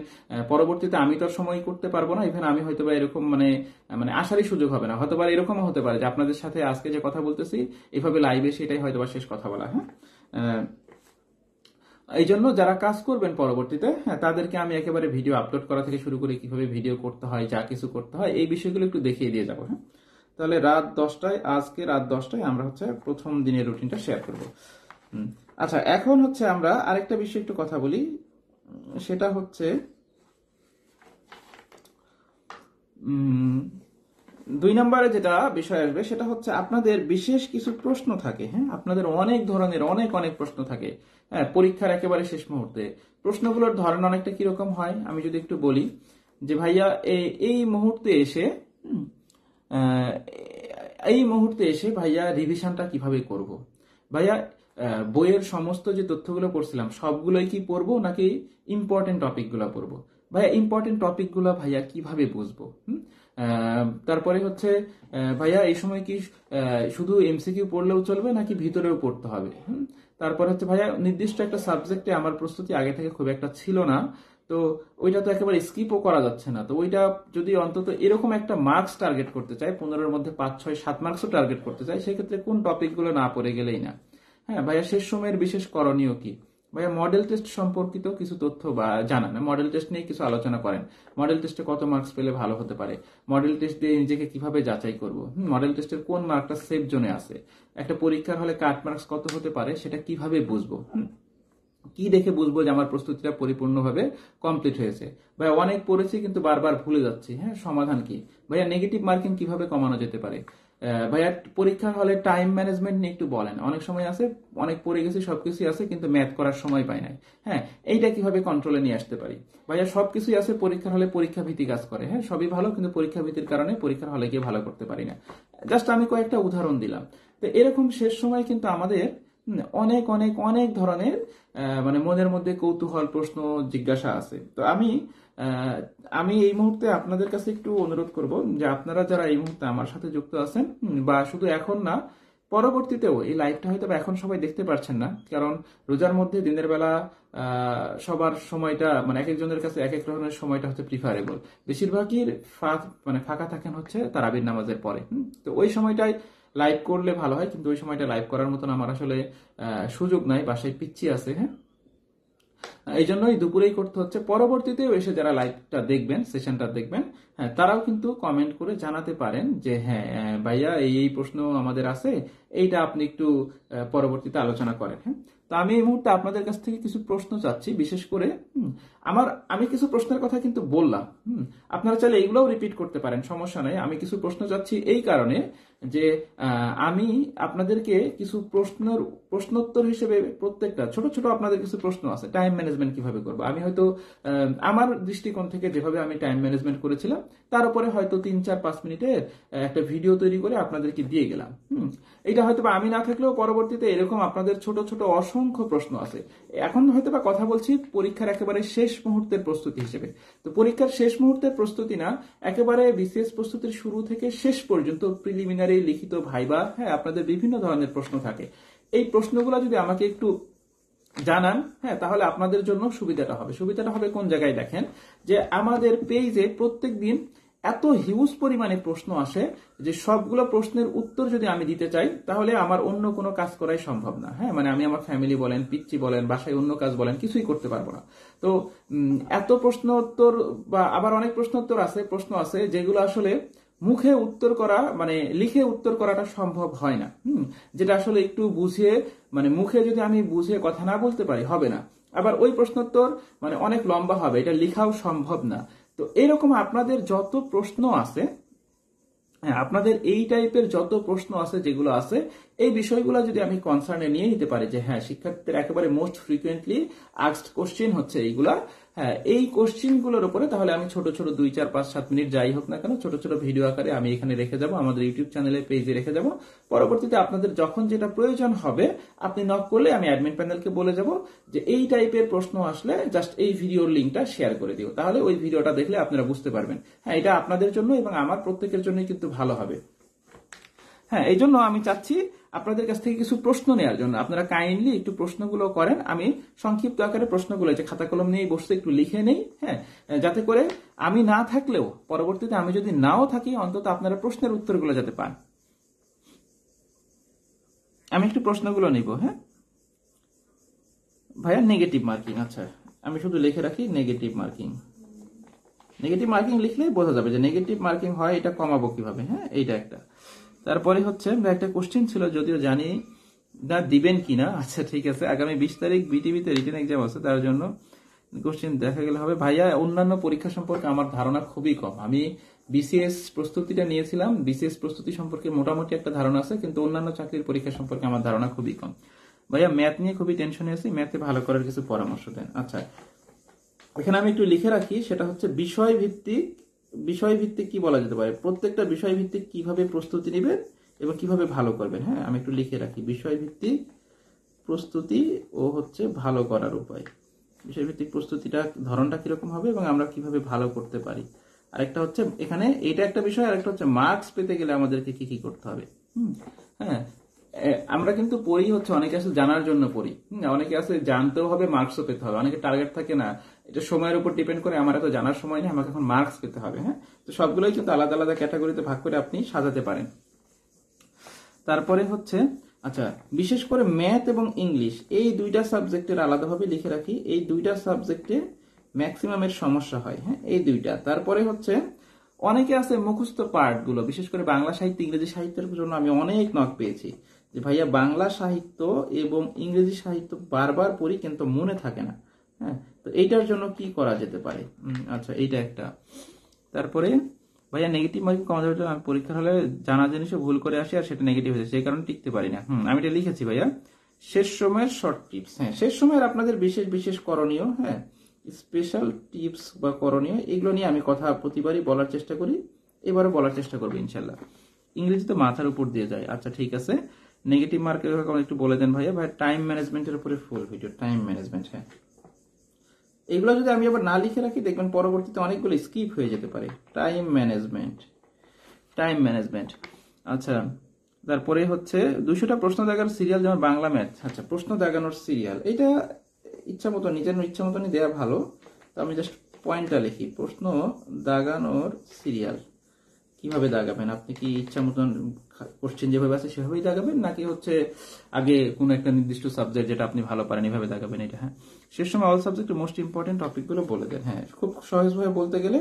পরবর্তীতে আমি তো সময় করতে পারবো না ইভেন আমি হয়তো বা এরকম মানে মানে আসারই সুযোগ হবে না হয়তো বা এরকমও হতে পারে যে আপনাদের সাথে আজকে যে কথা বলতেছি এভাবে লাইভে সেটাই হয়তো বা শেষ কথা বলা হ্যাঁ এই জন্য যারা কাজ করবেন পরবর্তীতে হ্যাঁ তাদেরকে আমি একেবারে ভিডিও আপলোড করা থেকে শুরু করে কিভাবে ভিডিও করতে হয় যা কিছু করতে হয় এই বিষয়গুলো একটু দেখিয়ে দিয়ে যাবো হ্যাঁ তাহলে রাত দশটায় আজকে রাত দশটায় আমরা হচ্ছে প্রথম দিনের রুটিনটা শেয়ার করব আচ্ছা এখন হচ্ছে আমরা আরেকটা বিষয় একটু কথা বলি সেটা হচ্ছে দুই নম্বরে যেটা বিষয় আসবে সেটা হচ্ছে আপনাদের বিশেষ কিছু প্রশ্ন থাকে হ্যাঁ আপনাদের অনেক ধরনের অনেক অনেক প্রশ্ন থাকে হ্যাঁ পরীক্ষার একেবারে শেষ মুহূর্তে প্রশ্নগুলোর ধরন অনেকটা কিরকম হয় আমি যদি একটু বলি যে ভাইয়া এই মুহূর্তে এসে এই মুহূর্তে এসে ভাইয়া রিভিশনটা কিভাবে করব। ভাইয়া বইয়ের সমস্ত যে তথ্যগুলো পড়ছিলাম সবগুলোই কি পড়বো নাকি ইম্পর্টেন্ট টপিকগুলো পড়বো ভাইয়া ইম্পর্টেন্ট টপিকগুলো ভাইয়া কিভাবে বুঝবো হুম তারপরে হচ্ছে ভাইয়া এই সময় কি শুধু এমসিকিউ পড়লেও চলবে নাকি ভিতরেও পড়তে হবে তারপরে হচ্ছে ভাইয়া নির্দিষ্ট একটা সাবজেক্টে আমার প্রস্তুতি আগে থেকে খুব একটা ছিল না তো ওইটা তো একেবারে স্কিপও করা যাচ্ছে না তো ওইটা যদি অন্তত এরকম একটা মার্কস টার্গেট করতে চাই পনেরোর মধ্যে পাঁচ ছয় সাত মার্কসও টার্গেট করতে চাই সেক্ষেত্রে কোন টপিকগুলো না পড়ে গেলেই না হ্যাঁ ভাইয়া শেষ সময়ের বিশেষ করণীয় কি ভাইয়া মডেল টেস্ট সম্পর্কিত কিছু তথ্য বা জানান মডেল টেস্ট নিয়ে কিছু আলোচনা করেন মডেল টেস্টে কত মার্কস পেলে ভালো হতে পারে মডেল টেস্ট দিয়ে নিজেকে কিভাবে যাচাই করব মডেল টেস্টের কোন মার্কটা সেফ জোনে আছে একটা পরীক্ষার হলে কাট মার্কস কত হতে পারে সেটা কিভাবে বুঝবো কি দেখে বুঝবো যে আমার প্রস্তুতিটা পরিপূর্ণভাবে কমপ্লিট হয়েছে ভাইয়া অনেক পড়েছি কিন্তু বারবার ভুলে যাচ্ছি হ্যাঁ সমাধান কি ভাইয়া নেগেটিভ মার্কিং কিভাবে কমানো যেতে পারে ভাইয়া পরীক্ষার হলে টাইম ম্যানেজমেন্ট নিয়ে একটু বলেন অনেক সময় আছে অনেক পড়ে গেছে সবকিছুই আছে কিন্তু ম্যাথ করার সময় পাই নাই হ্যাঁ এইটা কিভাবে কন্ট্রোলে নিয়ে আসতে পারি ভাইয়া সবকিছুই আছে পরীক্ষার হলে পরীক্ষা ভীতি কাজ করে হ্যাঁ সবই ভালো কিন্তু পরীক্ষা ভীতির কারণে পরীক্ষার হলে গিয়ে ভালো করতে পারি না জাস্ট আমি কয়েকটা উদাহরণ দিলাম তো এরকম শেষ সময় কিন্তু আমাদের অনেক অনেক অনেক ধরনের মানে মনের মধ্যে কৌতূহল প্রশ্ন জিজ্ঞাসা আছে তো আমি আমি এই মুহূর্তে আপনাদের কাছে একটু অনুরোধ করব যে আপনারা যারা এই মুহূর্তে আমার সাথে যুক্ত আছেন বা শুধু এখন না পরবর্তীতেও এই লাইভটা হয়তো এখন সবাই দেখতে পারছেন না কারণ রোজার মধ্যে দিনের বেলা সবার সময়টা মানে এক একজনের কাছে এক এক রকমের সময়টা হচ্ছে প্রিফারেবল বেশিরভাগই ফাঁক মানে ফাঁকা থাকেন হচ্ছে তারাবির নামাজের পরে তো ওই সময়টায় লাইভ করলে ভালো হয় কিন্তু ওই সময়টা লাইভ করার মতন আমার আসলে সুযোগ নাই বাসায় পিচ্ছি আছে হ্যাঁ এই জন্যই দুপুরেই করতে হচ্ছে পরবর্তীতেও এসে যারা লাইভটা দেখবেন সেশনটা দেখবেন হ্যাঁ, তারাও কিন্তু কমেন্ট করে জানাতে পারেন যে হ্যাঁ ভাইয়া এই এই প্রশ্ন আমাদের আছে এইটা আপনি একটু পরবর্তীতে আলোচনা করেন হ্যাঁ তো আমি এই মুহূর্তে আপনাদের কাছ থেকে কিছু প্রশ্ন চাচ্ছি বিশেষ করে আমার আমি কিছু প্রশ্নের কথা কিন্তু বললাম আপনারা চাইলে এইগুলোও রিপিট করতে পারেন সমস্যা নাই আমি কিছু প্রশ্ন চাচ্ছি এই কারণে যে আমি আপনাদেরকে কিছু প্রশ্নের প্রশ্নোত্তর হিসেবে প্রত্যেকটা ছোট ছোট আপনাদের কিছু প্রশ্ন আছে টাইম ম্যানেজমেন্ট কিভাবে করবো আমি হয়তো আমার দৃষ্টিকোণ থেকে যেভাবে আমি টাইম ম্যানেজমেন্ট করেছিলাম তার উপরে হয়তো তিন চার পাঁচ মিনিটের একটা ভিডিও তৈরি করে আপনাদেরকে দিয়ে গেলাম এটা হয়তো বা আমি না থাকলেও পরবর্তীতে এরকম আপনাদের ছোট ছোট অসংখ্য প্রশ্ন আছে এখন হয়তো বা কথা বলছি পরীক্ষার একেবারে শেষ মুহূর্তের প্রস্তুতি হিসেবে তো পরীক্ষার শেষ মুহূর্তের প্রস্তুতি না একেবারে বিসিএস প্রস্তুতির শুরু থেকে শেষ পর্যন্ত প্রিলিমিনারি লিখিত ভাইবা হ্যাঁ আপনাদের বিভিন্ন ধরনের প্রশ্ন থাকে এই প্রশ্নগুলো যদি আমাকে একটু জানান হ্যাঁ তাহলে আপনাদের জন্য সুবিধাটা হবে সুবিধাটা হবে কোন জায়গায় দেখেন যে আমাদের পেজে প্রত্যেক দিন এত হিউজ পরিমাণে প্রশ্ন আসে যে সবগুলো প্রশ্নের উত্তর যদি আমি দিতে চাই তাহলে আমার অন্য কোনো কাজ করাই সম্ভব না হ্যাঁ মানে আমি আমার ফ্যামিলি বলেন পিচি বলেন বাসায় অন্য কাজ বলেন কিছুই করতে পারবো না তো এত প্রশ্ন উত্তর বা আবার অনেক প্রশ্ন উত্তর আছে প্রশ্ন আছে যেগুলো আসলে মুখে উত্তর করা মানে লিখে উত্তর করাটা সম্ভব হয় না হুম যেটা আসলে একটু বুঝিয়ে মানে মুখে যদি আমি বুঝে কথা না বলতে পারি হবে না আবার ওই প্রশ্নোত্তর মানে অনেক লম্বা হবে এটা লিখাও সম্ভব না তো এরকম আপনাদের যত প্রশ্ন আছে হ্যাঁ, আপনাদের এই টাইপের যত প্রশ্ন আছে যেগুলো আছে এই বিষয়গুলো যদি আমি কনসার্নে নিয়ে নিতে পারি যে হ্যাঁ শিক্ষার্থীদের একেবারে মোস্ট ফ্রিকুয়েন্টলি আস্ট কোশ্চেন হচ্ছে এইগুলা হ্যাঁ এই গুলোর উপরে তাহলে আমি ছোট ছোট দুই চার পাঁচ সাত মিনিট যাই হোক না কেন ছোট ছোট ভিডিও আকারে আমি এখানে রেখে যাব আমাদের ইউটিউব চ্যানেলে পেজে রেখে যাব পরবর্তীতে আপনাদের যখন যেটা প্রয়োজন হবে আপনি নক করলে আমি অ্যাডমিন প্যানেলকে বলে যাব যে এই টাইপের প্রশ্ন আসলে জাস্ট এই ভিডিওর লিঙ্কটা শেয়ার করে দিও তাহলে ওই ভিডিওটা দেখলে আপনারা বুঝতে পারবেন হ্যাঁ এটা আপনাদের জন্য এবং আমার প্রত্যেকের জন্যই কিন্তু ভালো হবে হ্যাঁ এই জন্য আমি চাচ্ছি আপনাদের কাছ থেকে কিছু প্রশ্ন নেওয়ার জন্য আপনারা কাইন্ডলি একটু প্রশ্নগুলো করেন আমি সংক্ষিপ্ত আকারে প্রশ্নগুলো যে খাতা কলম নিয়ে বসতে একটু লিখে নেই হ্যাঁ যাতে করে আমি না থাকলেও পরবর্তীতে আমি যদি নাও থাকি অন্তত আপনারা প্রশ্নের উত্তরগুলো যাতে পান আমি একটু প্রশ্নগুলো নিব হ্যাঁ ভাইয়া নেগেটিভ মার্কিং আচ্ছা আমি শুধু লিখে রাখি নেগেটিভ মার্কিং নেগেটিভ মার্কিং লিখলেই বোঝা যাবে যে নেগেটিভ মার্কিং হয় এটা কমাবো কিভাবে হ্যাঁ এইটা একটা তারপরে হচ্ছে একটা কোশ্চেন ছিল যদিও জানি না দিবেন কি না আচ্ছা ঠিক আছে আগামী বিশ তারিখ বিটিভিতে রিটেন এক্সাম আছে তার জন্য কোশ্চেন দেখা গেলে হবে ভাইয়া অন্যান্য পরীক্ষা সম্পর্কে আমার ধারণা খুবই কম আমি বিসিএস প্রস্তুতিটা নিয়েছিলাম বিসিএস প্রস্তুতি সম্পর্কে মোটামুটি একটা ধারণা আছে কিন্তু অন্যান্য চাকরির পরীক্ষা সম্পর্কে আমার ধারণা খুবই কম ভাইয়া ম্যাথ নিয়ে খুবই টেনশনে আছি ম্যাথে ভালো করার কিছু পরামর্শ দেন আচ্ছা এখানে আমি একটু লিখে রাখি সেটা হচ্ছে বিষয় ভিত্তিক বিষয়ভিত্তিক কি বলা যেতে পারে প্রত্যেকটা বিষয়ভিত্তিক কিভাবে প্রস্তুতি নেবেন এবং কিভাবে ভালো করবেন হ্যাঁ আমি একটু লিখে রাখি বিষয়ভিত্তিক প্রস্তুতি ও হচ্ছে ভালো করার উপায় বিষয়ভিত্তিক প্রস্তুতিটা ধরনটা কিরকম হবে এবং আমরা কিভাবে ভালো করতে পারি আরেকটা হচ্ছে এখানে এটা একটা বিষয় আরেকটা হচ্ছে মার্কস পেতে গেলে আমাদেরকে কি কি করতে হবে হুম আমরা কিন্তু পড়ি হচ্ছে অনেকে আসলে জানার জন্য পড়ি অনেকে আছে জানতেও হবে মার্কসও পেতে হবে অনেকে টার্গেট থাকে না এটা সময়ের উপর ডিপেন্ড করে আমার এত জানার সময় নেই আমাকে এখন মার্কস পেতে হবে হ্যাঁ তো সবগুলোই কিন্তু আলাদা আলাদা ক্যাটাগরিতে ভাগ করে আপনি সাজাতে পারেন তারপরে হচ্ছে আচ্ছা বিশেষ করে ম্যাথ এবং ইংলিশ এই দুইটা সাবজেক্টের আলাদাভাবে লিখে রাখি এই দুইটা সাবজেক্টে ম্যাক্সিমামের সমস্যা হয় হ্যাঁ এই দুইটা তারপরে হচ্ছে অনেকে আছে মুখস্থ পার্টগুলো বিশেষ করে বাংলা সাহিত্য ইংরেজি সাহিত্যের জন্য আমি অনেক নক পেয়েছি যে ভাইয়া বাংলা সাহিত্য এবং ইংরেজি সাহিত্য বারবার পড়ি কিন্তু মনে থাকে না হ্যাঁ তো এইটার জন্য কি করা যেতে পারে আচ্ছা এইটা একটা তারপরে ভাইয়া নেগেটিভ মার্কিং কমাতে হলে আমি পরীক্ষার হলে জানা জিনিসে ভুল করে আসি আর সেটা নেগেটিভ হয়েছে সেই কারণে টিকতে পারি না হুম আমি এটা লিখেছি ভাইয়া শেষ সময়ের শর্ট টিপস হ্যাঁ শেষ সময়ের আপনাদের বিশেষ বিশেষ করণীয় হ্যাঁ স্পেশাল টিপস বা করণীয় এগুলো নিয়ে আমি কথা প্রতিবারই বলার চেষ্টা করি এবারও বলার চেষ্টা করবো ইনশাল্লাহ ইংরেজি তো মাথার উপর দিয়ে যায় আচ্ছা ঠিক আছে নেগেটিভ মার্কের ব্যাপারে একটু বলে দেন ভাইয়া ভাই টাইম ম্যানেজমেন্টের উপরে ফুল ভিডিও টাইম ম্যানেজমেন্ট হ্যাঁ এগুলো যদি আমি আবার না লিখে রাখি দেখবেন পরবর্তীতে অনেকগুলো স্কিপ হয়ে যেতে পারে টাইম ম্যানেজমেন্ট টাইম ম্যানেজমেন্ট আচ্ছা তারপরে হচ্ছে দুশোটা প্রশ্ন দাগার সিরিয়াল যেমন বাংলা ম্যাথ আচ্ছা প্রশ্ন দাগানোর সিরিয়াল এটা ইচ্ছা মতো নিজের ইচ্ছা মতনই দেওয়া ভালো তো আমি জাস্ট পয়েন্টটা লিখি প্রশ্ন দাগানোর সিরিয়াল কিভাবে দাগাবেন আপনি কি ইচ্ছা মতন কোশ্চেন যেভাবে আছে সেভাবেই দাগাবেন নাকি হচ্ছে আগে কোনো একটা নির্দিষ্ট সাবজেক্ট যেটা আপনি ভালো পারেন এভাবে দাগাবেন এটা হ্যাঁ সে সময় অল সাবজেক্টের মোস্ট ইম্পর্টেন্ট টপিকগুলো বলে দেন হ্যাঁ খুব সহজভাবে বলতে গেলে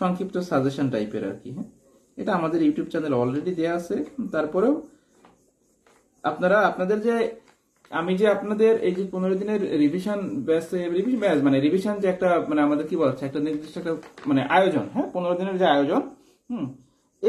সংক্ষিপ্ত সাজেশন টাইপের আর কি হ্যাঁ এটা আমাদের ইউটিউব চ্যানেল অলরেডি দেওয়া আছে তারপরেও আপনারা আপনাদের যে আমি যে আপনাদের এই যে পনেরো দিনের রিভিশন ব্যাস মানে রিভিশন যে একটা মানে আমাদের কি বলছে একটা নির্দিষ্ট একটা মানে আয়োজন হ্যাঁ পনেরো দিনের যে আয়োজন হুম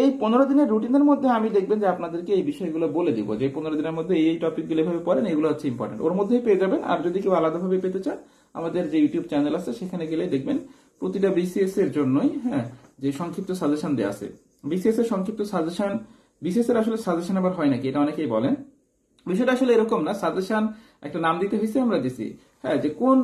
এই পনেরো দিনের রুটিনের মধ্যে আমি দেখবেন যে আপনাদেরকে এই বিষয়গুলো বলে দিব যে পনেরো দিনের মধ্যে এই টপিকগুলো এভাবে পড়েন এগুলো হচ্ছে ইম্পর্টেন্ট ওর মধ্যেই পেয়ে যাবেন আর যদি কেউ আলাদাভাবে পেতে চান আমাদের যে ইউটিউব চ্যানেল আছে সেখানে গেলে দেখবেন প্রতিটা বিসিএস এর জন্যই হ্যাঁ যে সংক্ষিপ্ত সাজেশন দেওয়া আছে বিসিএস এর সংক্ষিপ্ত সাজেশন বিসিএস এর আসলে সাজেশন আবার হয় নাকি এটা অনেকেই বলেন বিষয়টা আসলে এরকম না সাজেশন একটা নাম দিতে হয়েছে আমরা দিছি হ্যাঁ যে কোন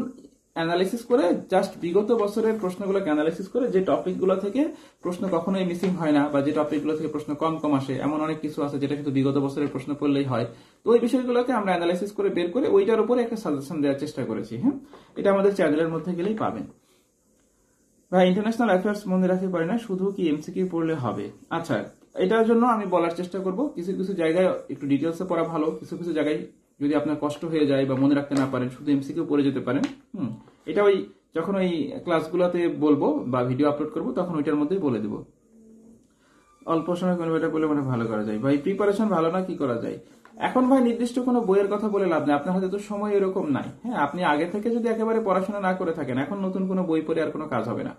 অ্যানালাইসিস করে জাস্ট বিগত বছরের প্রশ্নগুলোকে অ্যানালাইসিস করে যে টপিকগুলো থেকে প্রশ্ন কখনোই মিসিং হয় না বা যে টপিকগুলো থেকে প্রশ্ন কম কম আসে এমন অনেক কিছু আছে যেটা কিন্তু বিগত বছরের প্রশ্ন করলেই হয় তো ওই বিষয়গুলোকে আমরা অ্যানালাইসিস করে বের করে ওইটার উপরে একটা সাজেশন দেওয়ার চেষ্টা করেছি হ্যাঁ এটা আমাদের চ্যানেলের মধ্যে গেলেই পাবেন ভাই ইন্টারন্যাশনাল অ্যাফেয়ার্স মনে রাখতে পারি না শুধু কি এমসিকি পড়লে হবে আচ্ছা এটার জন্য আমি বলার চেষ্টা করব কিছু কিছু জায়গায় একটু ডিটেলসে পড়া ভালো কিছু কিছু জায়গায় যদি আপনার কষ্ট হয়ে যায় বা মনে রাখতে না পারেন শুধু এমসিকিউ পড়ে যেতে পারেন হুম এটা ওই যখন ওই ক্লাসগুলোতে বলবো বা ভিডিও আপলোড করব তখন ওইটার মধ্যেই বলে দেব অল্প সময় কোনো এটা করলে মানে ভালো করা যায় ভাই প্রিপারেশন ভালো না কি করা যায় এখন ভাই নির্দিষ্ট কোনো বইয়ের কথা বলে লাভ নেই আপনার হাতে তো সময় এরকম নাই হ্যাঁ আপনি আগে থেকে যদি একেবারে পড়াশোনা না করে থাকেন এখন নতুন কোনো বই পড়ে আর কোনো কাজ হবে না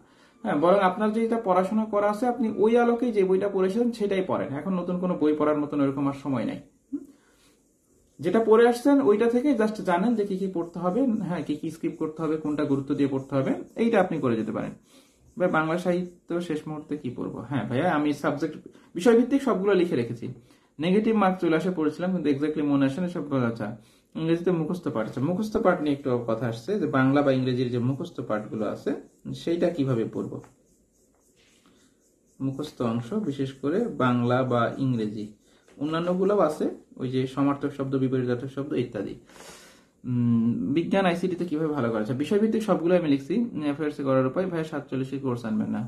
হ্যাঁ বরং আপনার যেটা পড়াশোনা করা আছে আপনি ওই আলোকেই যে বইটা পড়েছিলেন সেটাই পড়েন এখন নতুন কোনো বই পড়ার মতন ওইরকম আর সময় নাই যেটা পড়ে আসছেন ওইটা থেকে জাস্ট জানেন যে কি কি পড়তে হবে হ্যাঁ কি কি স্কিপ করতে হবে কোনটা গুরুত্ব দিয়ে পড়তে হবে এইটা আপনি করে যেতে পারেন বা বাংলা সাহিত্য শেষ মুহূর্তে কি পড়বো হ্যাঁ ভাইয়া আমি সাবজেক্ট বিষয়ভিত্তিক সবগুলো লিখে রেখেছি নেগেটিভ মার্ক চলে আসে পড়েছিলাম কিন্তু এক্স্যাক্টলি মনে আসে না সব আচ্ছা ইংরেজিতে মুখস্থ পাঠ আছে মুখস্থ পাঠ নিয়ে একটু কথা আসছে যে বাংলা বা ইংরেজির যে মুখস্থ পাঠগুলো আছে সেইটা কিভাবে পড়ব মুখস্থ অংশ বিশেষ করে বাংলা বা ইংরেজি অন্যান্যগুলোও আছে ওই যে সমার্থক শব্দ বিপরীত শব্দ ইত্যাদি বিজ্ঞান আইসিটিতে কিভাবে ভালো করা যায় বিষয়ভিত্তিক সবগুলো আমি লিখছি এফআইআরসি করার উপায় ভাইয়া সাতচল্লিশে কোর্স আনবেন না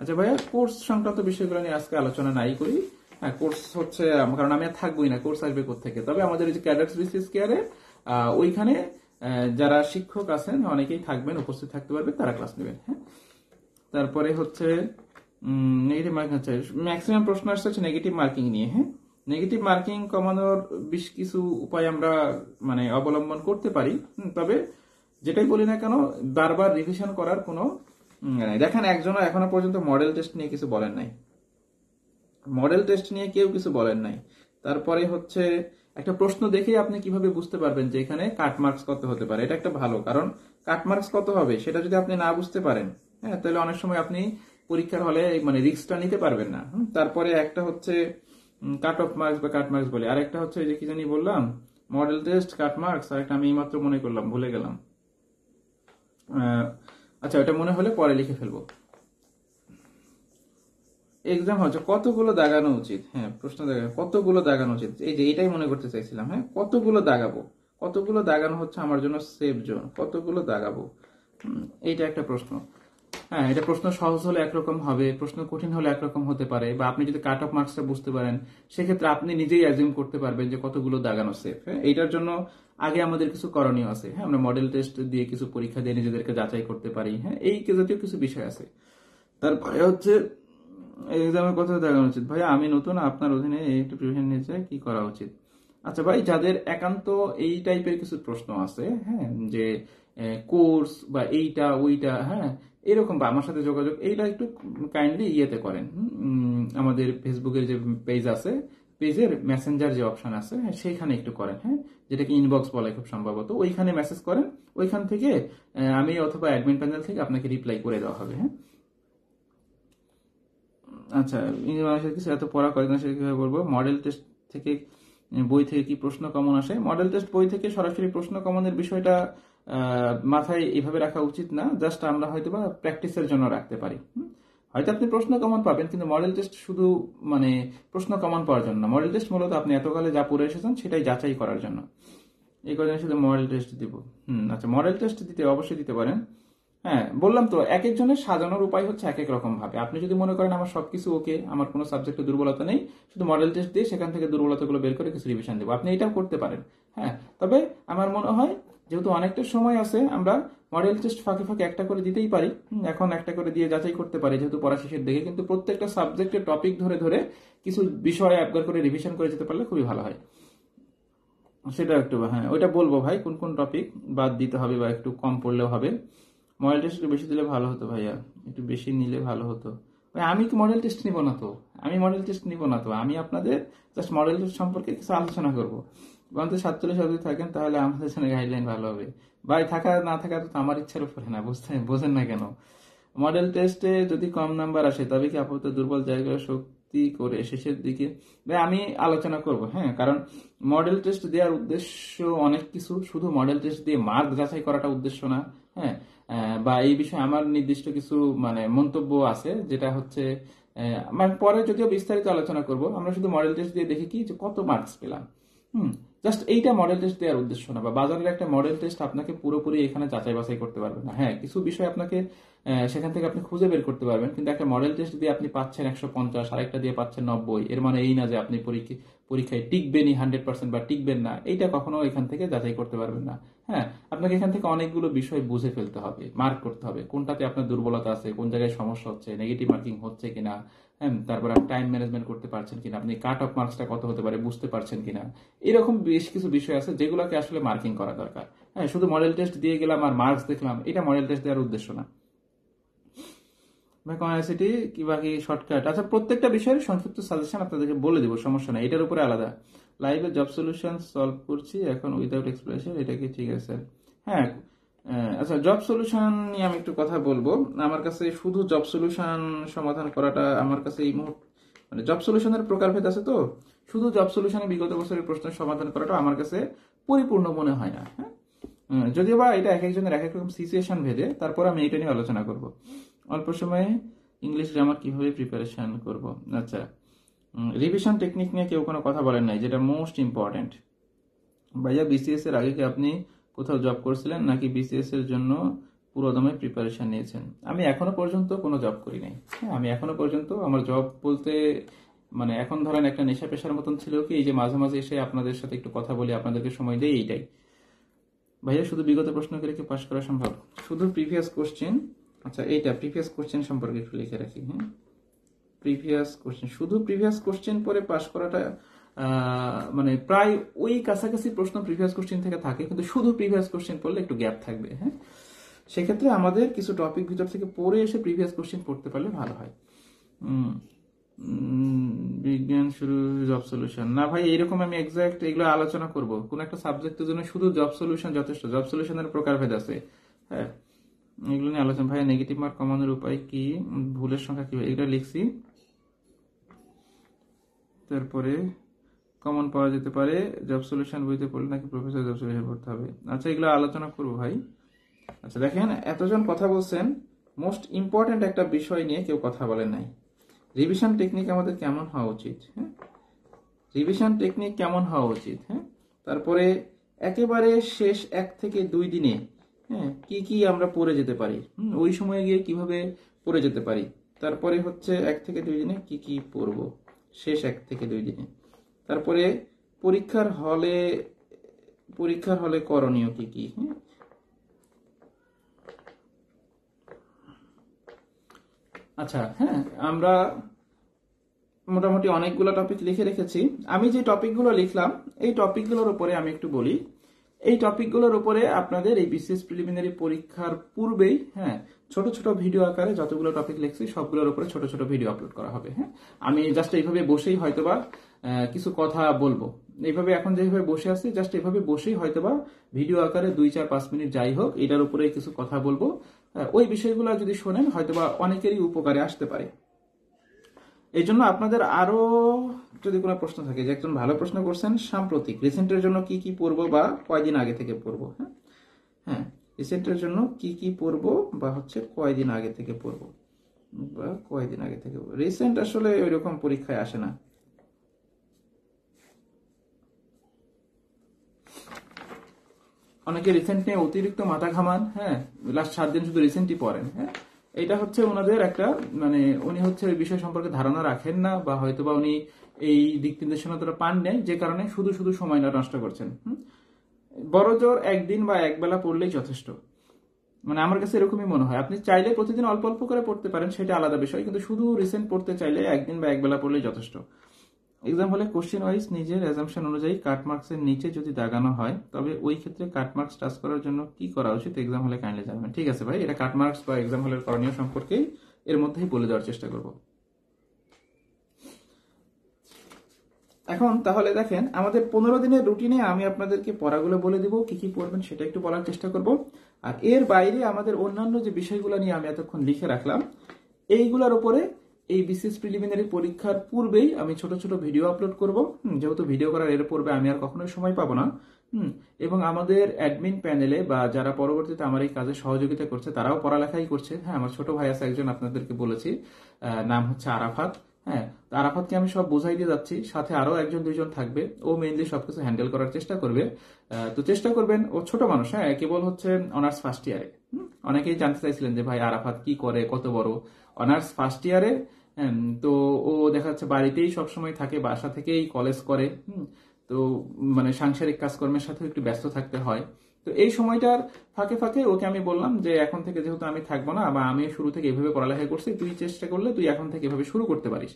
আচ্ছা ভাইয়া কোর্স সংক্রান্ত বিষয়গুলো নিয়ে আজকে আলোচনা নাই করি হ্যাঁ কোর্স হচ্ছে কারণ আমি আর থাকবোই না কোর্স আসবে থেকে তবে আমাদের যে ক্যাডার্স বিসিস কেয়ারে ওইখানে যারা শিক্ষক আছেন অনেকেই থাকবেন উপস্থিত থাকতে পারবে তারা ক্লাস নেবেন হ্যাঁ তারপরে হচ্ছে নেগেটিভ আচ্ছা ম্যাক্সিমাম প্রশ্ন আসছে হচ্ছে নেগেটিভ মার্কিং নিয়ে হ্যাঁ নেগেটিভ মার্কিং কমানোর বেশ কিছু উপায় আমরা মানে অবলম্বন করতে পারি তবে যেটাই বলি না কেন বারবার রিভিশন করার কোনো মানে, দেখেন একজনও এখনো পর্যন্ত মডেল টেস্ট নিয়ে কিছু বলেন নাই মডেল টেস্ট নিয়ে কেউ কিছু বলেন নাই তারপরে হচ্ছে একটা প্রশ্ন দেখেই আপনি কিভাবে বুঝতে পারবেন যে এখানে কাটমার্কস কত হতে পারে এটা একটা ভালো কারণ কাটমার্কস কত হবে সেটা যদি আপনি না বুঝতে পারেন হ্যাঁ তাহলে অনেক সময় আপনি পরীক্ষার হলে মানে রিস্কটা নিতে পারবেন না তারপরে একটা হচ্ছে কাট অফ মার্কস বা কাট মার্কস বলে আর একটা হচ্ছে যে কি জানি বললাম মডেল টেস্ট কাট মার্কস আর একটা আমি এইমাত্র মনে করলাম ভুলে গেলাম আচ্ছা ওটা মনে হলে পরে লিখে ফেলবো এক্সাম হচ্ছে কতগুলো দাগানো উচিত হ্যাঁ প্রশ্ন দেখা কতগুলো দাগানো উচিত এই যে এটাই মনে করতে চাইছিলাম হ্যাঁ কতগুলো দাগাবো কতগুলো দাগানো হচ্ছে আমার জন্য সেফ জোন কতগুলো দাগাবো এইটা একটা প্রশ্ন হ্যাঁ এটা প্রশ্ন সহজ হলে একরকম হবে প্রশ্ন কঠিন হলে একরকম হতে পারে বা আপনি যদি কাট অফ মার্কসটা বুঝতে পারেন সেক্ষেত্রে আপনি নিজেই অ্যাজিউম করতে পারবেন যে কতগুলো দাগানো সেফ হ্যাঁ এইটার জন্য আগে আমাদের কিছু করণীয় আছে হ্যাঁ আমরা মডেল টেস্ট দিয়ে কিছু পরীক্ষা দিয়ে নিজেদেরকে যাচাই করতে পারি হ্যাঁ এই জাতীয় কিছু বিষয় আছে তারপরে হচ্ছে এক্সামের কথা দেখানো উচিত ভাই আমি নতুন আপনার অধীনে একটু প্রিপারেশন নিয়েছে কি করা উচিত আচ্ছা ভাই যাদের একান্ত এই টাইপের কিছু প্রশ্ন আছে হ্যাঁ যে কোর্স বা এইটা ওইটা হ্যাঁ এরকম বা আমার সাথে যোগাযোগ এইটা একটু কাইন্ডলি ইয়েতে করেন আমাদের ফেসবুকের যে পেজ আছে পেজের মেসেঞ্জার যে অপশন আছে হ্যাঁ সেইখানে একটু করেন হ্যাঁ যেটাকে ইনবক্স বলে খুব সম্ভবত ওইখানে মেসেজ করেন ওইখান থেকে আমি অথবা অ্যাডমিন প্যানেল থেকে আপনাকে রিপ্লাই করে দেওয়া হবে হ্যাঁ আচ্ছা মানুষের কিছু এত পড়া কয়েক মাসের কীভাবে বলবো মডেল টেস্ট থেকে বই থেকে কি প্রশ্ন কমন আসে মডেল টেস্ট বই থেকে সরাসরি প্রশ্ন কমনের বিষয়টা মাথায় এভাবে রাখা উচিত না জাস্ট আমরা হয়তো বা প্র্যাকটিসের জন্য রাখতে পারি হয়তো আপনি প্রশ্ন কমন পাবেন কিন্তু মডেল টেস্ট শুধু মানে প্রশ্ন কমন পাওয়ার জন্য মডেল টেস্ট মূলত আপনি এতকালে যা পড়ে এসেছেন সেটাই যাচাই করার জন্য এই কদিনের শুধু মডেল টেস্ট দিব হুম আচ্ছা মডেল টেস্ট দিতে অবশ্যই দিতে পারেন হ্যাঁ বললাম তো এক একজনের সাজানোর উপায় হচ্ছে এক এক রকম ভাবে আপনি যদি মনে করেন আমার সবকিছু ওকে আমার কোনো সাবজেক্টে দুর্বলতা নেই শুধু মডেল টেস্ট দিয়ে সেখান থেকে দুর্বলতাগুলো বের করে কিছু রিভিশন দেবো আপনি এটাও করতে পারেন হ্যাঁ তবে আমার মনে হয় যেহেতু অনেকটা সময় আছে আমরা মডেল টেস্ট ফাঁকে ফাঁকে একটা করে দিতেই পারি এখন একটা করে দিয়ে যাচাই করতে পারি যেহেতু পড়া শেষের দিকে কিন্তু প্রত্যেকটা সাবজেক্টের টপিক ধরে ধরে কিছু বিষয়ে একবার করে রিভিশন করে যেতে পারলে খুবই ভালো হয় সেটা একটু হ্যাঁ ওইটা বলবো ভাই কোন কোন টপিক বাদ দিতে হবে বা একটু কম পড়লেও হবে মডেল টেস্ট একটু বেশি দিলে ভালো হতো ভাইয়া একটু বেশি নিলে ভালো হতো ভাই আমি তো মডেল টেস্ট নিব না তো আমি মডেল টেস্ট নিব না তো আমি আপনাদের জাস্ট মডেল টেস্ট সম্পর্কে কিছু আলোচনা করবো বরঞ্চ সাতচল্লিশ অবধি থাকেন তাহলে আমাদের জন্য গাইডলাইন ভালো হবে ভাই থাকা না থাকা তো আমার ইচ্ছার উপরে না বুঝতে বোঝেন না কেন মডেল টেস্টে যদি কম নাম্বার আসে তবে কি আপাতত দুর্বল জায়গা শক্তি করে শেষের দিকে আমি আলোচনা করব হ্যাঁ কারণ মডেল টেস্ট দেওয়ার উদ্দেশ্য অনেক কিছু শুধু মডেল টেস্ট দিয়ে মার্ক যাচাই করাটা উদ্দেশ্য না হ্যাঁ বা এই বিষয়ে আমার নির্দিষ্ট কিছু মানে মন্তব্য আছে যেটা হচ্ছে মানে পরে যদিও বিস্তারিত আলোচনা করব আমরা শুধু মডেল টেস্ট দিয়ে দেখি কি যে কত মার্কস পেলাম হুম জাস্ট এইটা মডেল টেস্ট দেওয়ার উদ্দেশ্য না বা বাজারের একটা মডেল টেস্ট আপনাকে পুরোপুরি এখানে যাচাই বাছাই করতে পারবে না হ্যাঁ কিছু বিষয় আপনাকে সেখান থেকে আপনি খুঁজে বের করতে পারবেন কিন্তু একটা মডেল টেস্ট দিয়ে আপনি পাচ্ছেন একশো পঞ্চাশ আরেকটা দিয়ে পাচ্ছেন নব্বই এর মানে এই না যে আপনি পরীক্ষায় টিকবেনই হান্ড্রেড পার্সেন্ট বা টিকবেন না এইটা কখনো এখান থেকে যাচাই করতে পারবেন না হ্যাঁ আপনাকে এখান থেকে অনেকগুলো বিষয় বুঝে ফেলতে হবে মার্ক করতে হবে কোনটাতে আপনার দুর্বলতা আছে কোন জায়গায় সমস্যা হচ্ছে নেগেটিভ মার্কিং হচ্ছে কিনা হ্যাঁ তারপর আপনি টাইম ম্যানেজমেন্ট করতে পারছেন কিনা আপনি কাট অফ মার্কসটা কত হতে পারে বুঝতে পারছেন কিনা এরকম বেশ কিছু বিষয় আছে যেগুলোকে আসলে মার্কিং করা দরকার হ্যাঁ শুধু মডেল টেস্ট দিয়ে গেলাম আর মার্কস দেখলাম এটা মডেল টেস্ট দেওয়ার উদ্দেশ্য না ভাইকোনাইসিটি কি বাকি শর্টকাট আচ্ছা প্রত্যেকটা বিষয়ের সংক্ষিপ্ত সাজেশন আপনাদেরকে বলে দেবো সমস্যা নেই এটার উপরে আলাদা লাইভে জব সলিউশন সলভ করছি এখন উইদাউট এক্সপ্রেশন এটা কি ঠিক আছে হ্যাঁ হ্যাঁ, আচ্ছা জব সলিউশন নিয়ে আমি একটু কথা বলবো আমার কাছে শুধু জব সলিউশন সমাধান করাটা আমার কাছে এই মুহূর্তে মানে জব সলিউশনের প্রকারভেদ আছে তো শুধু জব সলিউশনে বিগত বছরের প্রশ্ন সমাধান করাটা আমার কাছে পরিপূর্ণ মনে হয় না হ্যাঁ, হ্যাঁ যদিও বা এটা এক একজনের এক এক রকম সিচুয়েশন ভেদে তারপর আমি এটা নিয়ে আলোচনা করব অল্প সময়ে ইংলিশ গ্রামার কিভাবে প্রিপারেশন করব আচ্ছা রিভিশন টেকনিক নিয়ে কেউ কোনো কথা বলেন নাই যেটা মোস্ট ইম্পর্টেন্ট ভাইয়া বিসিএস এর আগে কি আপনি কোথাও জব করছিলেন নাকি বিসিএস এর জন্য পুরোদমে প্রিপারেশন নিয়েছেন আমি এখনো পর্যন্ত কোনো জব করি নাই হ্যাঁ আমি এখনো পর্যন্ত আমার জব বলতে মানে এখন ধরেন একটা নেশা পেশার মতন ছিল কি এই যে মাঝে মাঝে এসে আপনাদের সাথে একটু কথা বলি আপনাদেরকে সময় দেই এইটাই ভাইয়া শুধু বিগত প্রশ্ন করে কি পাশ করা সম্ভব শুধু প্রিভিয়াস কোশ্চেন আচ্ছা এইটা প্রিভিয়াস কোশ্চেন সম্পর্কে একটু লিখে রাখি হ্যাঁ প্রিভিয়াস কোশ্চেন শুধু প্রিভিয়াস কোশ্চেন পরে পাশ করাটা মানে প্রায় ওই কাছাকাছি প্রশ্ন প্রিভিয়াস কোশ্চেন থেকে থাকে কিন্তু শুধু প্রিভিয়াস কোশ্চেন পড়লে একটু গ্যাপ থাকবে হ্যাঁ সেক্ষেত্রে আমাদের কিছু টপিক ভিতর থেকে পড়ে এসে প্রিভিয়াস কোশ্চেন পড়তে পারলে ভালো হয় বিজ্ঞান শুরু জব সলিউশন না ভাই এরকম আমি এক্সাক্ট এগুলো আলোচনা করব কোন একটা সাবজেক্টের জন্য শুধু জব সলিউশন যথেষ্ট জব সলিউশনের প্রকারভেদ আছে হ্যাঁ এগুলো নিয়ে আলোচনা ভাই নেগেটিভ মার্ক কমানোর উপায় কি ভুলের সংখ্যা কি এগুলো লিখছি তারপরে কমন পাওয়া যেতে পারে জব সলিউশন বইতে পড়লে নাকি প্রফেসর জব সলিউশন পড়তে হবে আচ্ছা এগুলো আলোচনা করবো ভাই আচ্ছা দেখেন এতজন কথা বলছেন মোস্ট ইম্পর্টেন্ট একটা বিষয় নিয়ে কেউ কথা বলে নাই রিভিশন টেকনিক আমাদের কেমন হওয়া উচিত হ্যাঁ রিভিশন টেকনিক কেমন হওয়া উচিত হ্যাঁ তারপরে একেবারে শেষ এক থেকে দুই দিনে হ্যাঁ কি কি আমরা পড়ে যেতে পারি ওই সময়ে গিয়ে কিভাবে পড়ে যেতে পারি তারপরে হচ্ছে এক থেকে দুই দিনে কি কি পড়ব শেষ এক থেকে দুই দিনে তারপরে পরীক্ষার হলে পরীক্ষার হলে করণীয় কি কি হ্যাঁ আচ্ছা হ্যাঁ আমরা মোটামুটি অনেকগুলো টপিক লিখে রেখেছি আমি যে টপিকগুলো লিখলাম এই টপিকগুলোর উপরে আমি একটু বলি এই টপিকগুলোর উপরে আপনাদের এই বিসিএস প্রিলিমিনারি পরীক্ষার পূর্বেই হ্যাঁ ছোট ছোট ভিডিও আকারে যতগুলো টপিক লিখছি সবগুলোর উপরে ছোট ছোট ভিডিও আপলোড করা হবে হ্যাঁ আমি জাস্ট এইভাবে বসেই হয়তোবা কিছু কথা বলবো এইভাবে এখন যেভাবে বসে আছি জাস্ট এভাবে বসেই হয়তোবা ভিডিও আকারে দুই চার পাঁচ মিনিট যাই হোক এটার উপরে কিছু কথা বলবো ওই বিষয়গুলো যদি শোনেন হয়তোবা অনেকেরই উপকারে আসতে পারে এই জন্য আপনাদের আরো যদি কোনো প্রশ্ন থাকে যে একজন ভালো প্রশ্ন করছেন সাম্প্রতিক রিসেন্টের জন্য কি কি পড়বো বা কয়দিন আগে থেকে পড়বো হ্যাঁ হ্যাঁ রিসেন্টের জন্য কি কি পড়বো বা হচ্ছে কয়দিন আগে থেকে পড়বো বা কয়দিন আগে থেকে রিসেন্ট আসলে ওই রকম পরীক্ষায় আসে না অনেকে রিসেন্ট নিয়ে অতিরিক্ত মাথা ঘামান হ্যাঁ লাস্ট সাত দিন শুধু রিসেন্টই পড়েন হ্যাঁ এটা হচ্ছে ওনাদের একটা মানে উনি হচ্ছে ওই বিষয় সম্পর্কে ধারণা রাখেন না বা হয়তো বা উনি এই দিক নির্দেশনাটা পান নেই যে কারণে শুধু শুধু সময় নষ্ট করছেন বড় জোর একদিন বা একবেলা পড়লেই যথেষ্ট মানে আমার কাছে এরকমই মনে হয় আপনি চাইলে প্রতিদিন অল্প অল্প করে পড়তে পারেন সেটা আলাদা বিষয় কিন্তু শুধু রিসেন্ট পড়তে চাইলে একদিন বা একবেলা পড়লেই যথেষ্ট এক্সাম হলে কোশ্চেন ওয়াইজ নিজের অ্যাজামশন অনুযায়ী কাট মার্কসের নিচে যদি দাগানো হয় তবে ওই ক্ষেত্রে কাটমার্কস টাচ করার জন্য কি করা উচিত এক্সাম হলে কাইন্ডলি জানাবেন ঠিক আছে ভাই এটা কাটমার্কস বা এক্সাম হলের করণীয় সম্পর্কে এর মধ্যেই বলে দেওয়ার চেষ্টা করব এখন তাহলে দেখেন আমাদের পনেরো দিনের রুটিনে আমি আপনাদেরকে পড়াগুলো বলে দিব কি কি পড়বেন সেটা একটু বলার চেষ্টা করব আর এর বাইরে আমাদের অন্যান্য যে বিষয়গুলো নিয়ে আমি এতক্ষণ লিখে রাখলাম এইগুলোর উপরে এই বিসিএস প্রিলিমিনারি পরীক্ষার পূর্বেই আমি ছোট ছোট ভিডিও আপলোড করব যেহেতু ভিডিও করার এর পূর্বে আমি আর কখনোই সময় পাবো না এবং আমাদের অ্যাডমিন প্যানেলে বা যারা পরবর্তীতে আমার এই কাজে সহযোগিতা করছে তারাও পড়ালেখাই করছে হ্যাঁ আমার ছোট ভাই আছে একজন আপনাদেরকে বলেছি নাম হচ্ছে আরাফাত হ্যাঁ আরাফাতকে আমি সব বোঝাই দিয়ে যাচ্ছি সাথে আরও একজন দুইজন থাকবে ও মেইনলি সবকিছু হ্যান্ডেল করার চেষ্টা করবে তো চেষ্টা করবেন ও ছোট মানুষ হ্যাঁ কেবল হচ্ছে অনার্স ফার্স্ট ইয়ারে অনেকেই জানতে চাইছিলেন যে ভাই আরাফাত কি করে কত বড় অনার্স ফার্স্ট ইয়ারে হ্যাঁ তো ও দেখা যাচ্ছে বাড়িতেই সবসময় থাকে বাসা থেকেই কলেজ করে হুম তো মানে সাংসারিক কাজকর্মের সাথে একটু ব্যস্ত থাকতে হয় তো এই সময়টার ফাঁকে ফাঁকে ওকে আমি বললাম যে এখন থেকে যেহেতু আমি থাকবো না বা আমি শুরু থেকে এভাবে পড়ালেখা করছি তুই চেষ্টা করলে তুই এখন থেকে এভাবে শুরু করতে পারিস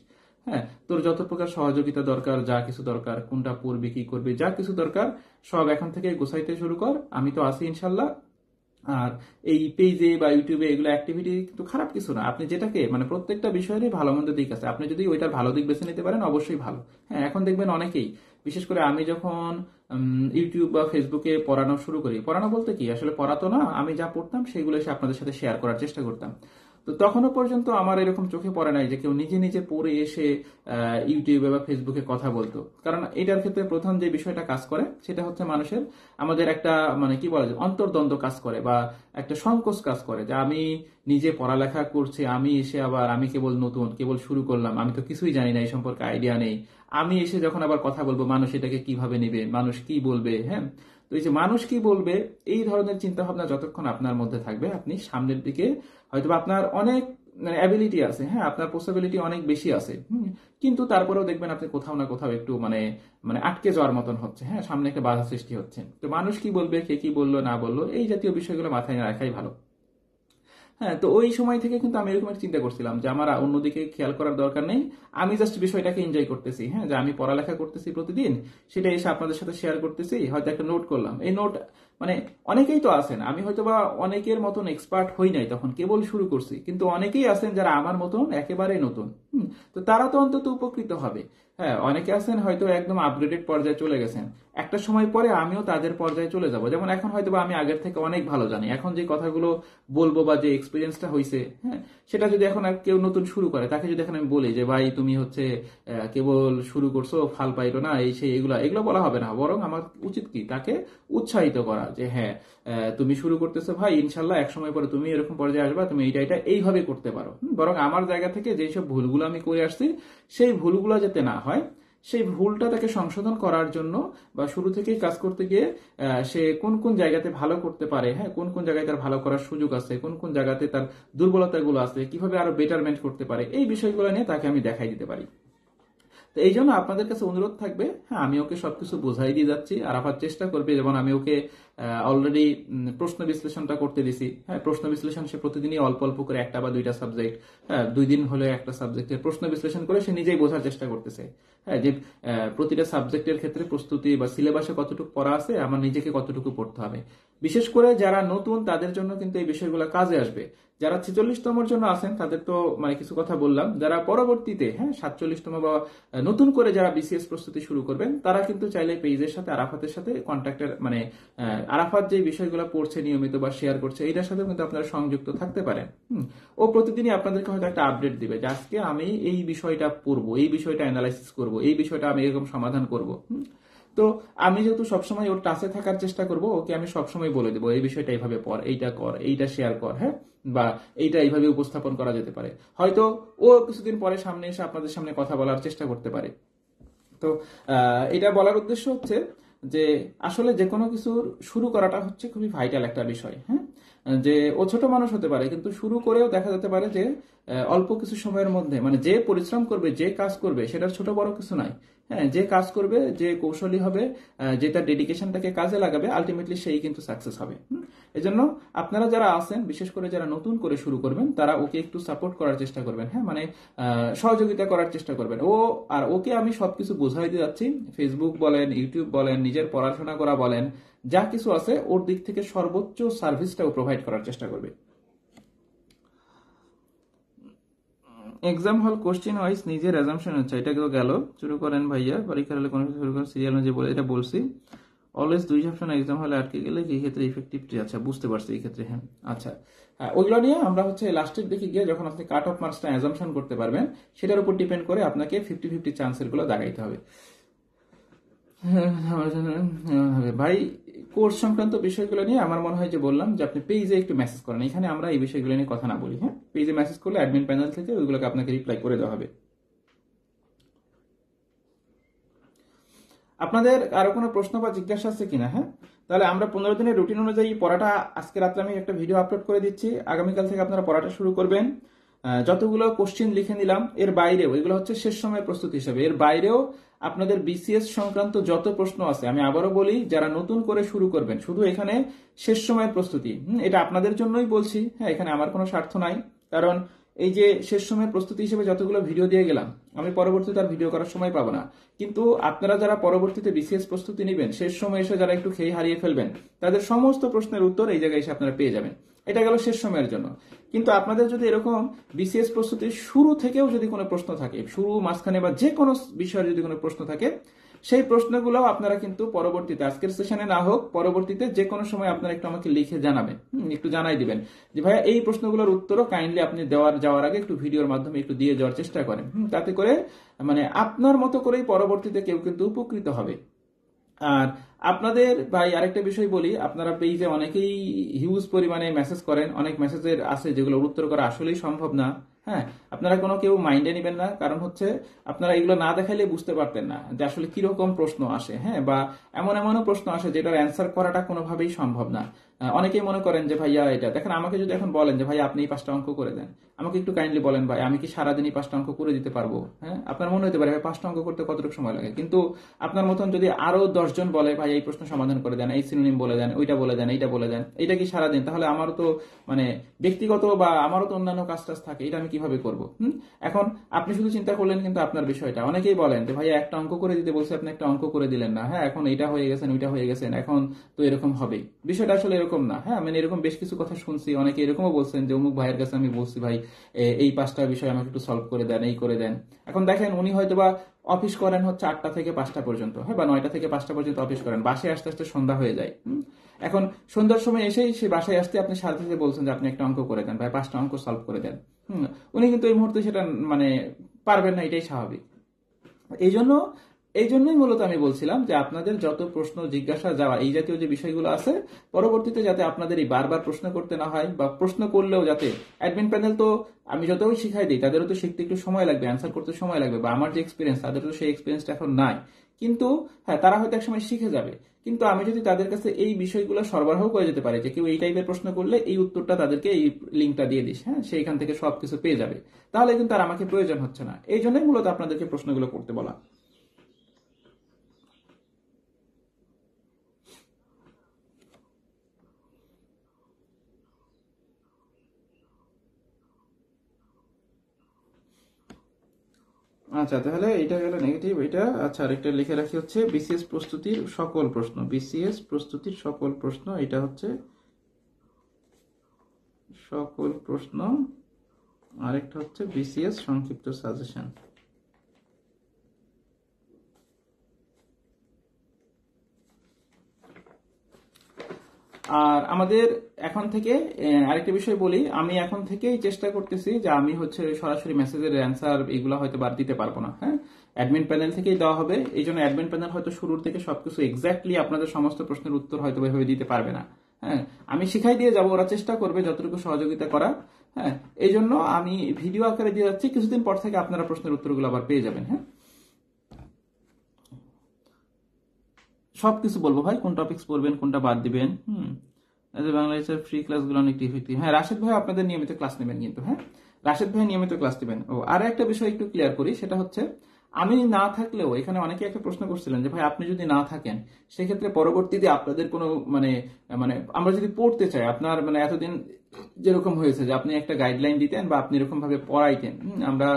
হ্যাঁ তোর যত প্রকার সহযোগিতা দরকার যা কিছু দরকার কোনটা পড়বি কি করবি যা কিছু দরকার সব এখন থেকে গোছাইতে শুরু কর আমি তো আছি ইনশাল্লাহ আর এই পেজে বা ইউটিউবে এগুলো অ্যাক্টিভিটি কিন্তু খারাপ কিছু না আপনি যেটাকে মানে প্রত্যেকটা বিষয়েরই ভালো মন্দ দিক আছে আপনি যদি ওইটার ভালো দিক বেছে নিতে পারেন অবশ্যই ভালো হ্যাঁ এখন দেখবেন অনেকেই বিশেষ করে আমি যখন ইউটিউব বা ফেসবুকে পড়ানো শুরু করি পড়ানো বলতে কি আসলে পড়াতো না আমি যা পড়তাম সেগুলো এসে আপনাদের সাথে শেয়ার করার চেষ্টা করতাম তো তখনও পর্যন্ত আমার এরকম চোখে পড়ে নাই যে কেউ নিজে নিজে পড়ে এসে ইউটিউবে বা ফেসবুকে কথা বলতো কারণ এটার ক্ষেত্রে প্রধান যে বিষয়টা কাজ করে সেটা হচ্ছে মানুষের আমাদের একটা মানে কি বলা যায় অন্তর্দ্বন্দ্ব কাজ করে বা একটা সংকোচ কাজ করে যে আমি নিজে পড়ালেখা করছি আমি এসে আবার আমি কেবল নতুন কেবল শুরু করলাম আমি তো কিছুই জানি না এই সম্পর্কে আইডিয়া নেই আমি এসে যখন আবার কথা বলবো মানুষ এটাকে কিভাবে নেবে মানুষ কি বলবে হ্যাঁ তো এই যে মানুষ কি বলবে এই ধরনের চিন্তা ভাবনা যতক্ষণ আপনার মধ্যে থাকবে আপনি সামনের দিকে হয়তো আপনার অনেক মানে অ্যাবিলিটি আছে হ্যাঁ আপনার পসিবিলিটি অনেক বেশি আছে কিন্তু তারপরেও দেখবেন আপনি কোথাও না কোথাও একটু মানে মানে আটকে যাওয়ার মতন হচ্ছে হ্যাঁ সামনে একটা বাধা সৃষ্টি হচ্ছে তো মানুষ কি বলবে কে কি বললো না বললো এই জাতীয় বিষয়গুলো মাথায় রাখাই ভালো হ্যাঁ তো ওই সময় থেকে কিন্তু আমি এরকম চিন্তা করছিলাম যে আমার অন্যদিকে খেয়াল করার দরকার নেই আমি জাস্ট বিষয়টাকে এনজয় করতেছি হ্যাঁ যে আমি পড়ালেখা করতেছি প্রতিদিন সেটা এসে আপনাদের সাথে শেয়ার করতেছি হয়তো একটা নোট করলাম এই নোট মানে অনেকেই তো আছেন আমি হয়তো বা অনেকের মতন এক্সপার্ট হই নাই তখন কেবল শুরু করছি কিন্তু অনেকেই আছেন যারা আমার মতন একেবারে নতুন তো তারা তো অন্তত উপকৃত হবে হ্যাঁ অনেকে আছেন হয়তো একদম আপগ্রেডেড পর্যায়ে চলে গেছেন একটা সময় পরে আমিও তাদের পর্যায়ে চলে যাব যেমন এখন হয়তো আমি আগের থেকে অনেক ভালো জানি এখন যে কথাগুলো বলবো বা যে এক্সপিরিয়েন্সটা হয়েছে হ্যাঁ সেটা যদি এখন আর কেউ নতুন শুরু করে তাকে যদি এখন আমি বলি যে ভাই তুমি হচ্ছে কেবল শুরু করছো ফাল পাইলো না এই সেই এগুলো এগুলো বলা হবে না বরং আমার উচিত কি তাকে উৎসাহিত করা যে হ্যাঁ তুমি শুরু করতেছো ভাই ইনশাল্লাহ এক সময় পরে তুমি এরকম পর্যায়ে আসবা তুমি এইটা এটা এইভাবে করতে পারো বরং আমার জায়গা থেকে যেসব ভুলগুলো আমি করে আসছি সেই ভুলগুলো যাতে না হয় সেই ভুলটা তাকে সংশোধন করার জন্য বা শুরু থেকেই কাজ করতে গিয়ে সে কোন কোন জায়গাতে ভালো করতে পারে হ্যাঁ কোন কোন জায়গায় তার ভালো করার সুযোগ আছে কোন কোন জায়গাতে তার দুর্বলতাগুলো আছে কিভাবে আরো বেটারমেন্ট করতে পারে এই বিষয়গুলো নিয়ে তাকে আমি দেখাই দিতে পারি তো এই জন্য আপনাদের কাছে অনুরোধ থাকবে হ্যাঁ আমি ওকে সবকিছু বোঝাই দিয়ে যাচ্ছি আর আবার চেষ্টা করবে যেমন আমি ওকে অলরেডি প্রশ্ন বিশ্লেষণটা করতে দিছি হ্যাঁ প্রশ্ন বিশ্লেষণ সে প্রতিদিনই অল্প অল্প করে একটা বা দুইটা সাবজেক্ট হ্যাঁ দুই দিন হলে একটা সাবজেক্টের প্রশ্ন বিশ্লেষণ করে সে নিজেই বোঝার চেষ্টা করতেছে হ্যাঁ যে প্রতিটা সাবজেক্টের ক্ষেত্রে প্রস্তুতি বা সিলেবাসে কতটুকু পড়া আছে আমার নিজেকে কতটুকু পড়তে হবে বিশেষ করে যারা নতুন তাদের জন্য কিন্তু এই বিষয়গুলো কাজে আসবে যারা ছেচল্লিশতমর জন্য আছেন তাদের তো মানে কিছু কথা বললাম যারা পরবর্তীতে হ্যাঁ সাতচল্লিশতম বা নতুন করে যারা বিসিএস প্রস্তুতি শুরু করবেন তারা কিন্তু চাইলে পেজের সাথে আরাফাতের সাথে কন্ট্যাক্টের মানে আরাফাত যে বিষয়গুলো পড়ছে নিয়মিত বা শেয়ার করছে এটার সাথেও কিন্তু আপনারা সংযুক্ত থাকতে পারেন ও প্রতিদিনই আপনাদেরকে হয়তো একটা আপডেট দিবে যে আজকে আমি এই বিষয়টা পড়বো এই বিষয়টা অ্যানালাইসিস করব এই বিষয়টা আমি এরকম সমাধান করবো তো আমি যেহেতু সবসময় ওর টাচে থাকার চেষ্টা করব ওকে আমি সবসময় বলে দেবো এই বিষয়টা এইভাবে পর এইটা কর এইটা শেয়ার কর হ্যাঁ বা এইটা এইভাবে উপস্থাপন করা যেতে পারে হয়তো ও কিছুদিন পরে সামনে এসে আপনাদের সামনে কথা বলার চেষ্টা করতে পারে তো এটা বলার উদ্দেশ্য হচ্ছে যে আসলে যে কোনো কিছুর শুরু করাটা হচ্ছে খুবই ভাইটাল একটা বিষয় হ্যাঁ যে ও ছোট মানুষ হতে পারে কিন্তু শুরু করেও দেখা যেতে পারে যে অল্প কিছু সময়ের মধ্যে মানে যে পরিশ্রম করবে যে কাজ করবে সেটা ছোট বড় কিছু নাই হ্যাঁ যে কাজ করবে যে কৌশলী হবে যে তার ডেডিকেশনটাকে কাজে লাগাবে আলটিমেটলি সেই কিন্তু সাকসেস হবে এজন্য আপনারা যারা আছেন বিশেষ করে যারা নতুন করে শুরু করবেন তারা ওকে একটু সাপোর্ট করার চেষ্টা করবেন হ্যাঁ মানে সহযোগিতা করার চেষ্টা করবেন ও আর ওকে আমি সবকিছু বোঝাই দিয়ে যাচ্ছি ফেসবুক বলেন ইউটিউব বলেন নিজের পড়াশোনা করা বলেন যা কিছু আছে ওর দিক থেকে সর্বোচ্চ সার্ভিসটাও প্রোভাইড করার চেষ্টা করবে এক্সাম হল কোশ্চেন ওয়াইজ নিজের অ্যাজামশন হচ্ছে এটা কেউ গেল শুরু করেন ভাইয়া পরীক্ষার হলে কোনো শুরু করেন সিরিয়াল যে বলে এটা বলছি অলওয়েজ দুই অপশন এক্সাম হলে আটকে গেলে এই ক্ষেত্রে ইফেক্টিভটি আচ্ছা বুঝতে পারছি এই ক্ষেত্রে হ্যাঁ আচ্ছা হ্যাঁ, ওইগুলো নিয়ে আমরা হচ্ছে লাস্টের দিকে গিয়ে যখন আপনি কাট অফ মার্কসটা অ্যাজামশন করতে পারবেন সেটার উপর ডিপেন্ড করে আপনাকে ফিফটি ফিফটি চান্সেরগুলো দাগাইতে হবে ভাই কোর্স সংক্রান্ত বিষয়গুলো নিয়ে আমার মনে হয় যে বললাম যে আপনি পেজে একটু মেসেজ করেন এখানে আমরা এই বিষয়গুলো নিয়ে কথা না বলি হ্যাঁ পেজে মেসেজ করলে অ্যাডমিন প্যানেল থেকে ওইগুলোকে আপনাকে রিপ্লাই করে দেওয়া হবে আপনাদের আরো কোনো প্রশ্ন বা জিজ্ঞাসা আছে কিনা হ্যাঁ তাহলে আমরা পনেরো দিনের রুটিন অনুযায়ী পড়াটা আজকে রাত্রে আমি একটা ভিডিও আপলোড করে দিচ্ছি আগামীকাল থেকে আপনারা পড়াটা শুরু করবেন যতগুলো কোশ্চিন লিখে নিলাম এর বাইরেও এগুলো হচ্ছে শেষ সময়ের প্রস্তুতি হিসেবে এর বাইরেও আপনাদের বিসিএস সংক্রান্ত যত প্রশ্ন আছে আমি আবারও বলি যারা নতুন করে শুরু করবেন শুধু এখানে শেষ সময়ের প্রস্তুতি এটা আপনাদের জন্যই বলছি হ্যাঁ এখানে আমার কোনো স্বার্থ নাই কারণ এই যে শেষ সময়ের প্রস্তুতি হিসেবে যতগুলো ভিডিও দিয়ে গেলাম আমি পরবর্তীতে আর ভিডিও করার সময় পাবো না কিন্তু আপনারা যারা পরবর্তীতে বিসিএস প্রস্তুতি নেবেন শেষ সময় এসে যারা একটু খেয়ে হারিয়ে ফেলবেন তাদের সমস্ত প্রশ্নের উত্তর এই জায়গায় এসে আপনারা পেয়ে যাবেন এটা গেল শেষ সময়ের জন্য কিন্তু আপনাদের যদি এরকম বিসিএস প্রস্তুতির শুরু থেকেও যদি কোনো প্রশ্ন থাকে শুরু মাঝখানে বা যে কোনো বিষয়ে যদি কোনো প্রশ্ন থাকে সেই প্রশ্নগুলো আপনারা কিন্তু পরবর্তীতে আজকের সেশনে না হোক পরবর্তীতে যে কোনো সময় আপনারা একটু আমাকে লিখে জানাবেন একটু জানাই দিবেন যে ভাইয়া এই প্রশ্নগুলোর উত্তরও কাইন্ডলি আপনি দেওয়ার যাওয়ার আগে একটু ভিডিওর মাধ্যমে একটু দিয়ে যাওয়ার চেষ্টা করেন তাতে করে মানে আপনার মতো করেই পরবর্তীতে কেউ কিন্তু উপকৃত হবে আর আপনাদের ভাই আরেকটা বিষয় বলি আপনারা পেজে অনেকেই হিউজ পরিমাণে মেসেজ করেন অনেক মেসেজের আছে যেগুলো উত্তর করা আসলেই সম্ভব না হ্যাঁ আপনারা কোনো কেউ মাইন্ডে নেবেন না কারণ হচ্ছে আপনারা এগুলো না দেখাইলে বুঝতে পারতেন না যে আসলে কিরকম প্রশ্ন আসে হ্যাঁ বা এমন এমনও প্রশ্ন আসে যেটার অ্যান্সার করাটা কোনোভাবেই সম্ভব না অনেকেই মনে করেন যে ভাইয়া এটা দেখেন আমাকে যদি এখন বলেন যে ভাই আপনি এই পাঁচটা অঙ্ক করে দেন আমাকে একটু কাইন্ডলি বলেন ভাই আমি কি সারাদিন এই পাঁচটা অঙ্ক করে দিতে পারবো হ্যাঁ আপনার মনে হতে পারে ভাই পাঁচটা অঙ্ক করতে কতটুকু সময় লাগে কিন্তু আপনার মতন যদি আরো দশজন বলে ভাই এই প্রশ্ন সমাধান করে দেন এই সিনোনিম বলে দেন ওইটা বলে দেন এইটা বলে দেন এটা কি সারাদিন তাহলে আমারও তো মানে ব্যক্তিগত বা আমারও তো অন্যান্য কাজ টাজ থাকে এটা আমি কিভাবে করবো হুম এখন আপনি শুধু চিন্তা করলেন কিন্তু আপনার বিষয়টা অনেকেই বলেন যে ভাইয়া একটা অঙ্ক করে দিতে বলছে আপনি একটা অঙ্ক করে দিলেন না হ্যাঁ এখন এটা হয়ে গেছেন ওইটা হয়ে গেছেন এখন তো এরকম হবে বিষয়টা আসলে এরকম এরকম না হ্যাঁ মানে এরকম বেশ কিছু কথা শুনছি অনেকে এরকমও বলছেন যে অমুক ভাইয়ের কাছে আমি বলছি ভাই এই পাঁচটা বিষয় আমাকে একটু সলভ করে দেন এই করে দেন এখন দেখেন উনি হয়তো বা অফিস করেন হচ্ছে আটটা থেকে পাঁচটা পর্যন্ত হ্যাঁ বা নয়টা থেকে পাঁচটা পর্যন্ত অফিস করেন বাসে আস্তে আস্তে সন্ধ্যা হয়ে যায় এখন সন্ধ্যার সময় এসেই সে বাসায় আসতে আপনি সাথে সাথে বলছেন যে আপনি একটা অঙ্ক করে দেন ভাই পাঁচটা অঙ্ক সলভ করে দেন উনি কিন্তু এই মুহূর্তে সেটা মানে পারবেন না এটাই স্বাভাবিক এই জন্য এই জন্যই মূলত আমি বলছিলাম যে আপনাদের যত প্রশ্ন জিজ্ঞাসা যাওয়া এই জাতীয় যে বিষয়গুলো আছে পরবর্তীতে যাতে আপনাদের এই বারবার প্রশ্ন করতে না হয় বা প্রশ্ন করলেও যাতে অ্যাডমিন প্যানেল তো আমি যতই শিখাই দিই তাদেরও তো শিখতে একটু সময় লাগবে অ্যান্সার করতে সময় লাগবে বা আমার যে এক্সপিরিয়েন্স তাদের তো সেই এক্সপিরিয়েন্সটা এখন নাই কিন্তু হ্যাঁ তারা হয়তো এক সময় শিখে যাবে কিন্তু আমি যদি তাদের কাছে এই বিষয়গুলো সরবরাহ করে যেতে পারি যে কেউ এই টাইপের প্রশ্ন করলে এই উত্তরটা তাদেরকে এই লিঙ্কটা দিয়ে দিস হ্যাঁ সেইখান থেকে সবকিছু পেয়ে যাবে তাহলে কিন্তু আর আমাকে প্রয়োজন হচ্ছে না এই জন্যই মূলত আপনাদেরকে প্রশ্নগুলো করতে বলা আচ্ছা তাহলে এটা গেল নেগেটিভ এটা আচ্ছা আরেকটা লিখে রাখি হচ্ছে বিসিএস প্রস্তুতির সকল প্রশ্ন বিসিএস প্রস্তুতির সকল প্রশ্ন এটা হচ্ছে সকল প্রশ্ন আরেকটা হচ্ছে বিসিএস সংক্ষিপ্ত সাজেশন আর আমাদের এখন থেকে আরেকটা বিষয় বলি আমি এখন থেকেই চেষ্টা করতেছি যে আমি হচ্ছে সরাসরি মেসেজের অ্যান্সার এগুলো হয়তো বাদ দিতে পারবো না হ্যাঁ অ্যাডমিন প্যানেল থেকেই দেওয়া হবে এই জন্য অ্যাডমিন প্যানেল হয়তো শুরুর থেকে সবকিছু এক্স্যাক্টলি আপনাদের সমস্ত প্রশ্নের উত্তর হয়তো এভাবে দিতে পারবে না হ্যাঁ আমি শিখাই দিয়ে যাবো ওরা চেষ্টা করবে যতটুকু সহযোগিতা করা হ্যাঁ এই জন্য আমি ভিডিও আকারে দিয়ে যাচ্ছি কিছুদিন পর থেকে আপনারা প্রশ্নের উত্তরগুলো আবার পেয়ে যাবেন হ্যাঁ সব কিছু বলবো ভাই কোন টপিক্স পড়বেন কোনটা বাদ দিবেন হুম বাংলাদেশের ফ্রি ক্লাসগুলো অনেক ইফেক্টিভ হ্যাঁ রাশেদ ভাই আপনাদের নিয়মিত ক্লাস নেবেন কিন্তু হ্যাঁ রাশেদ ভাই নিয়মিত ক্লাস দিবেন ও আর একটা বিষয় একটু ক্লিয়ার করি সেটা হচ্ছে আমি না থাকলেও এখানে অনেকে একটা প্রশ্ন করছিলেন যে ভাই আপনি যদি না থাকেন সেক্ষেত্রে পরবর্তীতে আপনাদের কোনো মানে মানে আমরা যদি পড়তে চাই আপনার মানে এতদিন যেরকম হয়েছে যে আপনি একটা গাইডলাইন দিতেন বা আপনি এরকম ভাবে পড়াইতেন আমরা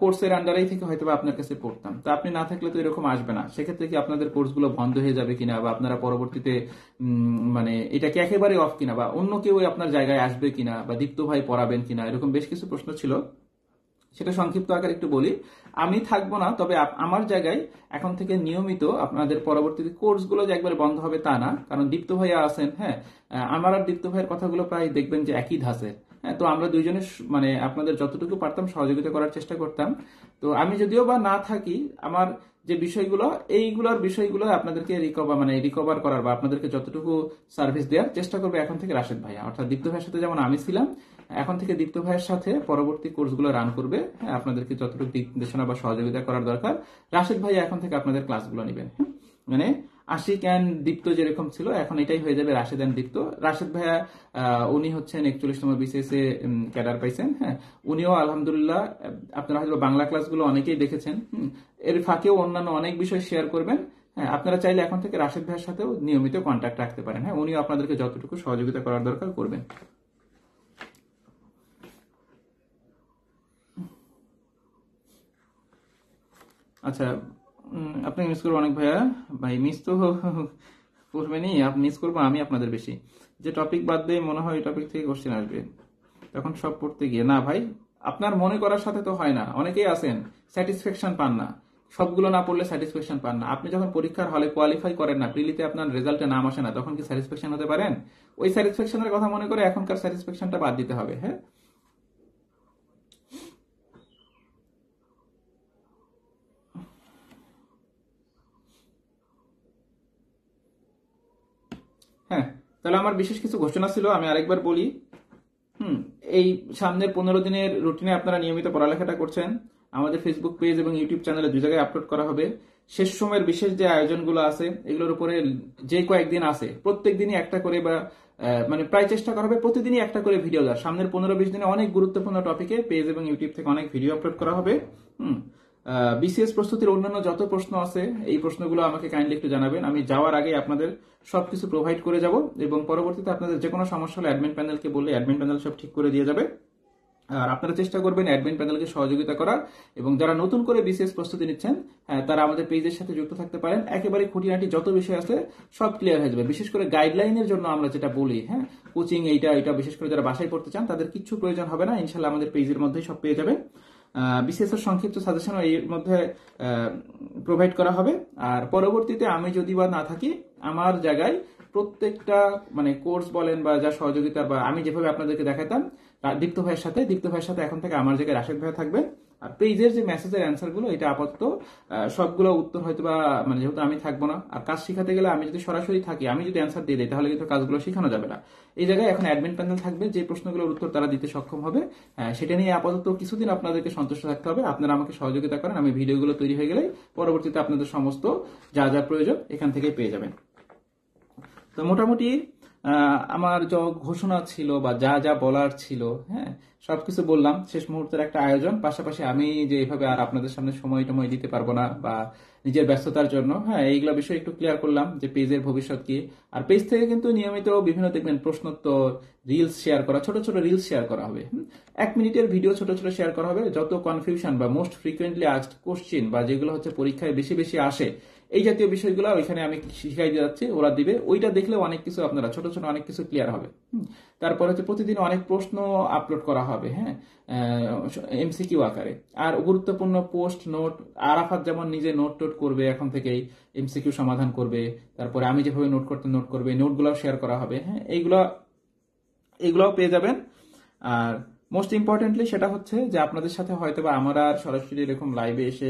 কোর্সের আন্ডারেই থেকে হয়তো আপনার কাছে পড়তাম তা আপনি না থাকলে তো এরকম আসবে না সেক্ষেত্রে কি আপনাদের কোর্সগুলো বন্ধ হয়ে যাবে কিনা বা আপনারা পরবর্তীতে মানে এটাকে একেবারে অফ কিনা বা অন্য কেউ আপনার জায়গায় আসবে কিনা বা দীপ্ত ভাই পড়াবেন কিনা এরকম বেশ কিছু প্রশ্ন ছিল সেটা সংক্ষিপ্ত আকার একটু বলি আমি থাকবো না তবে আমার জায়গায় এখন থেকে নিয়মিত আপনাদের পরবর্তীতে কোর্সগুলো যে একবার বন্ধ হবে তা না কারণ দীপ্ত ভাইয়া আছেন হ্যাঁ আমার আর দীপ্ত ভাইয়ের কথাগুলো প্রায় দেখবেন যে একই ধাঁচের হ্যাঁ তো আমরা দুইজনে মানে আপনাদের যতটুকু পারতাম সহযোগিতা করার চেষ্টা করতাম তো আমি যদিও বা না থাকি আমার যে বিষয়গুলো এইগুলোর বিষয়গুলো আপনাদেরকে রিকভার মানে রিকভার করার বা আপনাদেরকে যতটুকু সার্ভিস দেওয়ার চেষ্টা করবে এখন থেকে রাশেদ ভাইয়া অর্থাৎ দীপ্ত ভাইয়ের সাথে যেমন আমি ছিলাম এখন থেকে দীপ্ত ভাইয়ের সাথে পরবর্তী কোর্সগুলো রান করবে হ্যাঁ আপনাদেরকে যতটুকু দিক নির্দেশনা বা সহযোগিতা করার দরকার রাশেদ ভাই এখন থেকে আপনাদের ক্লাসগুলো নেবেন মানে আশিক অ্যান্ড দীপ্ত যেরকম ছিল এখন এটাই হয়ে যাবে রাশেদ অ্যান্ড দীপ্ত রাশেদ ভাইয়া উনি হচ্ছেন একচল্লিশ নম্বর e, বিসিএস এ ক্যাডার পাইছেন হ্যাঁ উনিও আলহামদুলিল্লাহ আপনারা হয়তো বাংলা ক্লাসগুলো অনেকেই দেখেছেন এর ফাঁকেও অন্যান্য অনেক বিষয় শেয়ার করবেন হ্যাঁ আপনারা চাইলে এখন থেকে রাশেদ ভাইয়ের সাথেও নিয়মিত কন্ট্যাক্ট রাখতে পারেন হ্যাঁ উনিও আপনাদেরকে যতটুকু সহযোগিতা করার দরকার করবেন আচ্ছা আপনাকে মিস করবো অনেক ভাইয়া ভাই মিস তো করবেনই আপনি মিস করবো আমি আপনাদের বেশি যে টপিক বাদ দিয়ে মনে হয় ওই টপিক থেকে কোশ্চেন আসবে তখন সব পড়তে গিয়ে না ভাই আপনার মনে করার সাথে তো হয় না অনেকেই আছেন স্যাটিসফ্যাকশন পান না সবগুলো না পড়লে স্যাটিসফ্যাকশন পান না আপনি যখন পরীক্ষার হলে কোয়ালিফাই করেন না প্রিলিতে আপনার রেজাল্টে নাম আসে না তখন কি স্যাটিসফ্যাকশন হতে পারেন ওই স্যাটিসফ্যাকশনের কথা মনে করে এখনকার স্যাটিসফ্যাকশনটা বাদ দিতে হবে হ্যাঁ হ্যাঁ তাহলে আমার বিশেষ কিছু ঘোষণা ছিল আমি আরেকবার বলি হুম এই সামনের পনেরো দিনের রুটিনে আপনারা নিয়মিত পড়ালেখাটা করছেন আমাদের ফেসবুক পেজ এবং ইউটিউব চ্যানেলে দুই জায়গায় আপলোড করা হবে শেষ সময়ের বিশেষ যে আয়োজনগুলো আছে এগুলোর উপরে যে কয়েকদিন আছে প্রত্যেক দিনই একটা করে বা মানে প্রায় চেষ্টা করা হবে প্রতিদিনই একটা করে ভিডিও দেওয়ার সামনের পনেরো বিশ দিনে অনেক গুরুত্বপূর্ণ টপিকে পেজ এবং ইউটিউব থেকে অনেক ভিডিও আপলোড করা হবে হুম বিসিএস প্রস্তুতির অন্যান্য যত প্রশ্ন আছে এই প্রশ্নগুলো আমাকে কাইন্ডলি একটু জানাবেন আমি যাওয়ার আগে আপনাদের সবকিছু প্রোভাইড করে যাব এবং পরবর্তীতে আপনাদের যে কোনো সমস্যা হলে অ্যাডমিন প্যানেলকে বললে অ্যাডমিন প্যানেল সব ঠিক করে দিয়ে যাবে আর আপনারা চেষ্টা করবেন অ্যাডমিন প্যানেলকে সহযোগিতা করার এবং যারা নতুন করে বিসিএস প্রস্তুতি নিচ্ছেন হ্যাঁ, তারা আমাদের পেজের সাথে যুক্ত থাকতে পারেন একেবারে খুঁটিনাটি যত বিষয় আছে সব ক্লিয়ার হয়ে যাবে বিশেষ করে গাইডলাইনের জন্য আমরা যেটা বলি হ্যাঁ কোচিং এইটা এটা বিশেষ করে যারা বাসায় পড়তে চান তাদের কিছু প্রয়োজন হবে না ইনশাল্লাহ আমাদের পেজের মধ্যেই সব পেয়ে যাবে বিশেষ সংক্ষিপ্ত সাজেশনও এর মধ্যে প্রোভাইড করা হবে আর পরবর্তীতে আমি যদি বা না থাকি আমার জায়গায় প্রত্যেকটা মানে কোর্স বলেন বা যা সহযোগিতা বা আমি যেভাবে আপনাদেরকে দেখাতাম দীপ্ত ভাইয়ের সাথে দীপ্ত ভাইয়ের সাথে এখন থেকে আমার জায়গায় রাশেদ ভাই থাকবেন আর পেজের যে মেসেজের অ্যান্সারগুলো এটা আপাতত সবগুলো উত্তর হয়তো বা মানে যেহেতু আমি থাকবো না আর কাজ শেখাতে গেলে আমি যদি সরাসরি থাকি আমি যদি অ্যান্সার দিয়ে দিই তাহলে কিন্তু কাজগুলো শেখানো যাবে না এই জায়গায় এখন অ্যাডমিন প্যানেল থাকবে যে প্রশ্নগুলোর উত্তর তারা দিতে সক্ষম হবে সেটা নিয়ে আপাতত কিছুদিন আপনাদেরকে সন্তুষ্ট থাকতে হবে আপনারা আমাকে সহযোগিতা করেন আমি ভিডিওগুলো তৈরি হয়ে গেলে পরবর্তীতে আপনাদের সমস্ত যা যা প্রয়োজন এখান থেকে পেয়ে যাবেন তো মোটামুটি আমার যা ঘোষণা ছিল বা যা যা বলার ছিল হ্যাঁ সবকিছু বললাম শেষ মুহূর্তের একটা আয়োজন পাশাপাশি আমি যে এভাবে আর আপনাদের সামনে সময় টময় দিতে পারবো না বা নিজের ব্যস্ততার জন্য হ্যাঁ এইগুলো বিষয়ে একটু ক্লিয়ার করলাম যে পেজের ভবিষ্যৎ কি আর পেজ থেকে কিন্তু নিয়মিত বিভিন্ন দেখবেন প্রশ্নোত্তর রিলস শেয়ার করা ছোট ছোট রিলস শেয়ার করা হবে এক মিনিটের ভিডিও ছোট ছোট শেয়ার করা হবে যত কনফিউশন বা মোস্ট ফ্রিকুয়েন্টলি আস্ট কোশ্চিন বা যেগুলো হচ্ছে পরীক্ষায় বেশি বেশি আসে এই জাতীয় বিষয়গুলো ওইখানে আমি শিখাই যাচ্ছি ওরা দিবে ওইটা দেখলে অনেক কিছু আপনারা ছোট ছোট অনেক কিছু ক্লিয়ার হবে তারপর হচ্ছে প্রতিদিন অনেক প্রশ্ন আপলোড করা হবে হ্যাঁ এমসিকিউ আকারে আর গুরুত্বপূর্ণ পোস্ট নোট আরাফাত যেমন নিজে নোট টোট করবে এখন থেকেই এমসিকিউ সমাধান করবে তারপরে আমি যেভাবে নোট করতে নোট করবে নোটগুলো শেয়ার করা হবে হ্যাঁ এইগুলো এগুলোও পেয়ে যাবেন আর মোস্ট ইম্পর্টেন্টলি সেটা হচ্ছে যে আপনাদের সাথে হয়তো বা আমার আর সরাসরি এরকম লাইভে এসে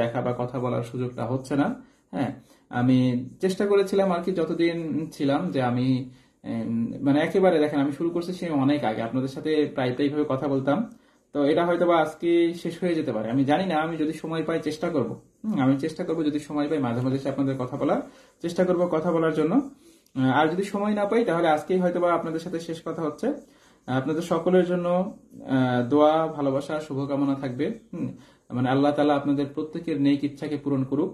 দেখা বা কথা বলার সুযোগটা হচ্ছে না হ্যাঁ আমি চেষ্টা করেছিলাম আর কি যতদিন ছিলাম যে আমি মানে একেবারে দেখেন আমি শুরু করছি সে অনেক আগে আপনাদের সাথে প্রায় প্রায়ভাবে কথা বলতাম তো এটা হয়তো বা আজকে শেষ হয়ে যেতে পারে আমি জানি না আমি যদি সময় পাই চেষ্টা করব আমি চেষ্টা করব যদি সময় পাই মাঝে মাঝে আপনাদের কথা বলার চেষ্টা করব কথা বলার জন্য আর যদি সময় না পাই তাহলে আজকেই হয়তোবা আপনাদের সাথে শেষ কথা হচ্ছে আপনাদের সকলের জন্য দোয়া ভালোবাসা শুভকামনা থাকবে মানে আল্লাহ তালা আপনাদের প্রত্যেকের নেক ইচ্ছাকে পূরণ করুক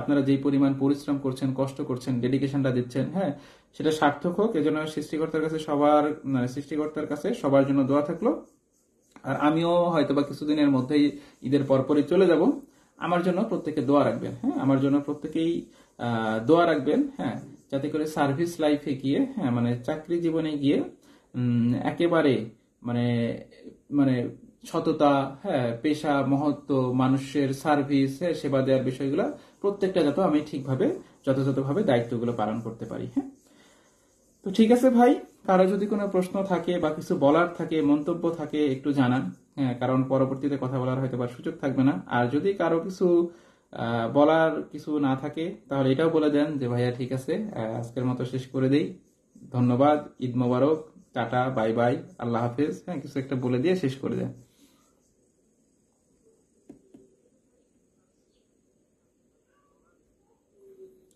আপনারা যেই পরিমাণ পরিশ্রম করছেন কষ্ট করছেন ডেডিকেশনটা দিচ্ছেন হ্যাঁ সেটা সার্থক হোক এজন্য সৃষ্টিকর্তার কাছে সবার মানে সৃষ্টিকর্তার কাছে সবার জন্য দোয়া থাকলো আর আমিও হয়তোবা কিছুদিনের মধ্যেই ঈদের পরপরই চলে যাব আমার জন্য প্রত্যেকে দোয়া রাখবেন হ্যাঁ আমার জন্য প্রত্যেকেই দোয়া রাখবেন হ্যাঁ যাতে করে সার্ভিস লাইফে গিয়ে হ্যাঁ মানে চাকরি জীবনে গিয়ে একেবারে মানে মানে সততা হ্যাঁ পেশা মহত্ব মানুষের সার্ভিস হ্যাঁ সেবা দেওয়ার বিষয়গুলো প্রত্যেকটা যাতে আমি ঠিকভাবে যথাযথভাবে দায়িত্বগুলো পালন করতে পারি হ্যাঁ তো ঠিক আছে ভাই কারো যদি কোনো প্রশ্ন থাকে বা কিছু বলার থাকে মন্তব্য থাকে একটু জানান হ্যাঁ কারণ পরবর্তীতে কথা বলার হয়তো বা সুযোগ থাকবে না আর যদি কারো কিছু বলার কিছু না থাকে তাহলে এটাও বলে দেন যে ভাইয়া ঠিক আছে আজকের মতো শেষ করে দেই ধন্যবাদ ঈদ মোবারক টাটা বাই বাই আল্লাহ হাফেজ হ্যাঁ কিছু একটা বলে দিয়ে শেষ করে দেন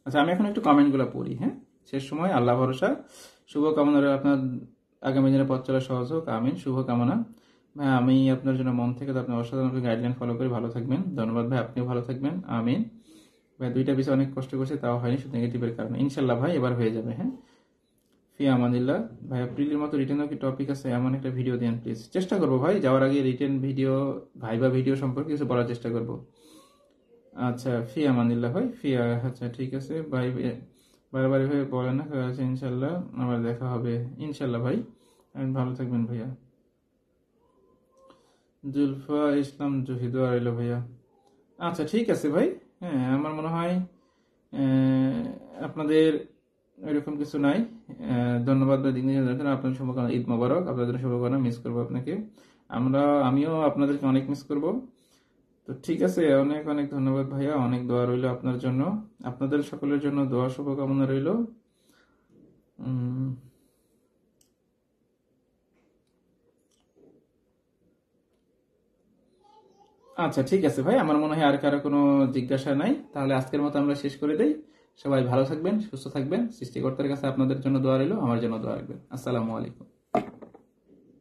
আচ্ছা আমি এখন একটু কমেন্টগুলো পড়ি হ্যাঁ শেষ সময় আল্লাহ ভরসা শুভকামনা আপনার আগামী দিনে পথ চলা সহজ হোক আমিন শুভকামনা হ্যাঁ, আমি আপনার জন্য মন থেকে আপনার অসাধারণ গাইডলাইন ফলো করে ভালো থাকবেন ধন্যবাদ ভাই আপনিও ভালো থাকবেন আমিন ভাই দুইটা বিষয় অনেক কষ্ট করছে তাও হয়নি শুধু নেগেটিভের কারণে ইনশাল্লাহ ভাই এবার হয়ে যাবে হ্যাঁ ফি আমাদিল্লা ভাই এপ্রিলের মতো রিটার্নও কি টপিক আছে এমন একটা ভিডিও দেন প্লিজ চেষ্টা করবো ভাই যাওয়ার আগে রিটার্ন ভিডিও ভাই বা ভিডিও সম্পর্কে কিছু বলার চেষ্টা করব আচ্ছা ফি আমানিল্লাহ ভাই ফি আচ্ছা ঠিক আছে ভাই বারবার ভাই বলেন না ইনশাল্লাহ আবার দেখা হবে ইনশাল্লাহ ভাই ভালো থাকবেন ভাইয়া জুলফা ইসলাম জহিদ আইলো ভাইয়া আচ্ছা ঠিক আছে ভাই হ্যাঁ আমার মনে হয় আপনাদের এরকম কিছু নাই ধন্যবাদ আপনাদের শুভকামনা ঈদ মোবারক আপনাদের শুভকামনা মিস করবো আপনাকে আমরা আমিও আপনাদেরকে অনেক মিস করব তো ঠিক আছে অনেক অনেক ধন্যবাদ ভাইয়া অনেক দোয়া রইল আপনার জন্য আপনাদের সকলের জন্য দোয়া শুভকামনা রইল আচ্ছা ঠিক আছে ভাই আমার মনে হয় আর কারো কোনো জিজ্ঞাসা নাই তাহলে আজকের মতো আমরা শেষ করে দিই সবাই ভালো থাকবেন সুস্থ থাকবেন সৃষ্টিকর্তার কাছে আপনাদের জন্য দোয়া রইল আমার জন্য দোয়া রাখবেন আসসালামু আলাইকুম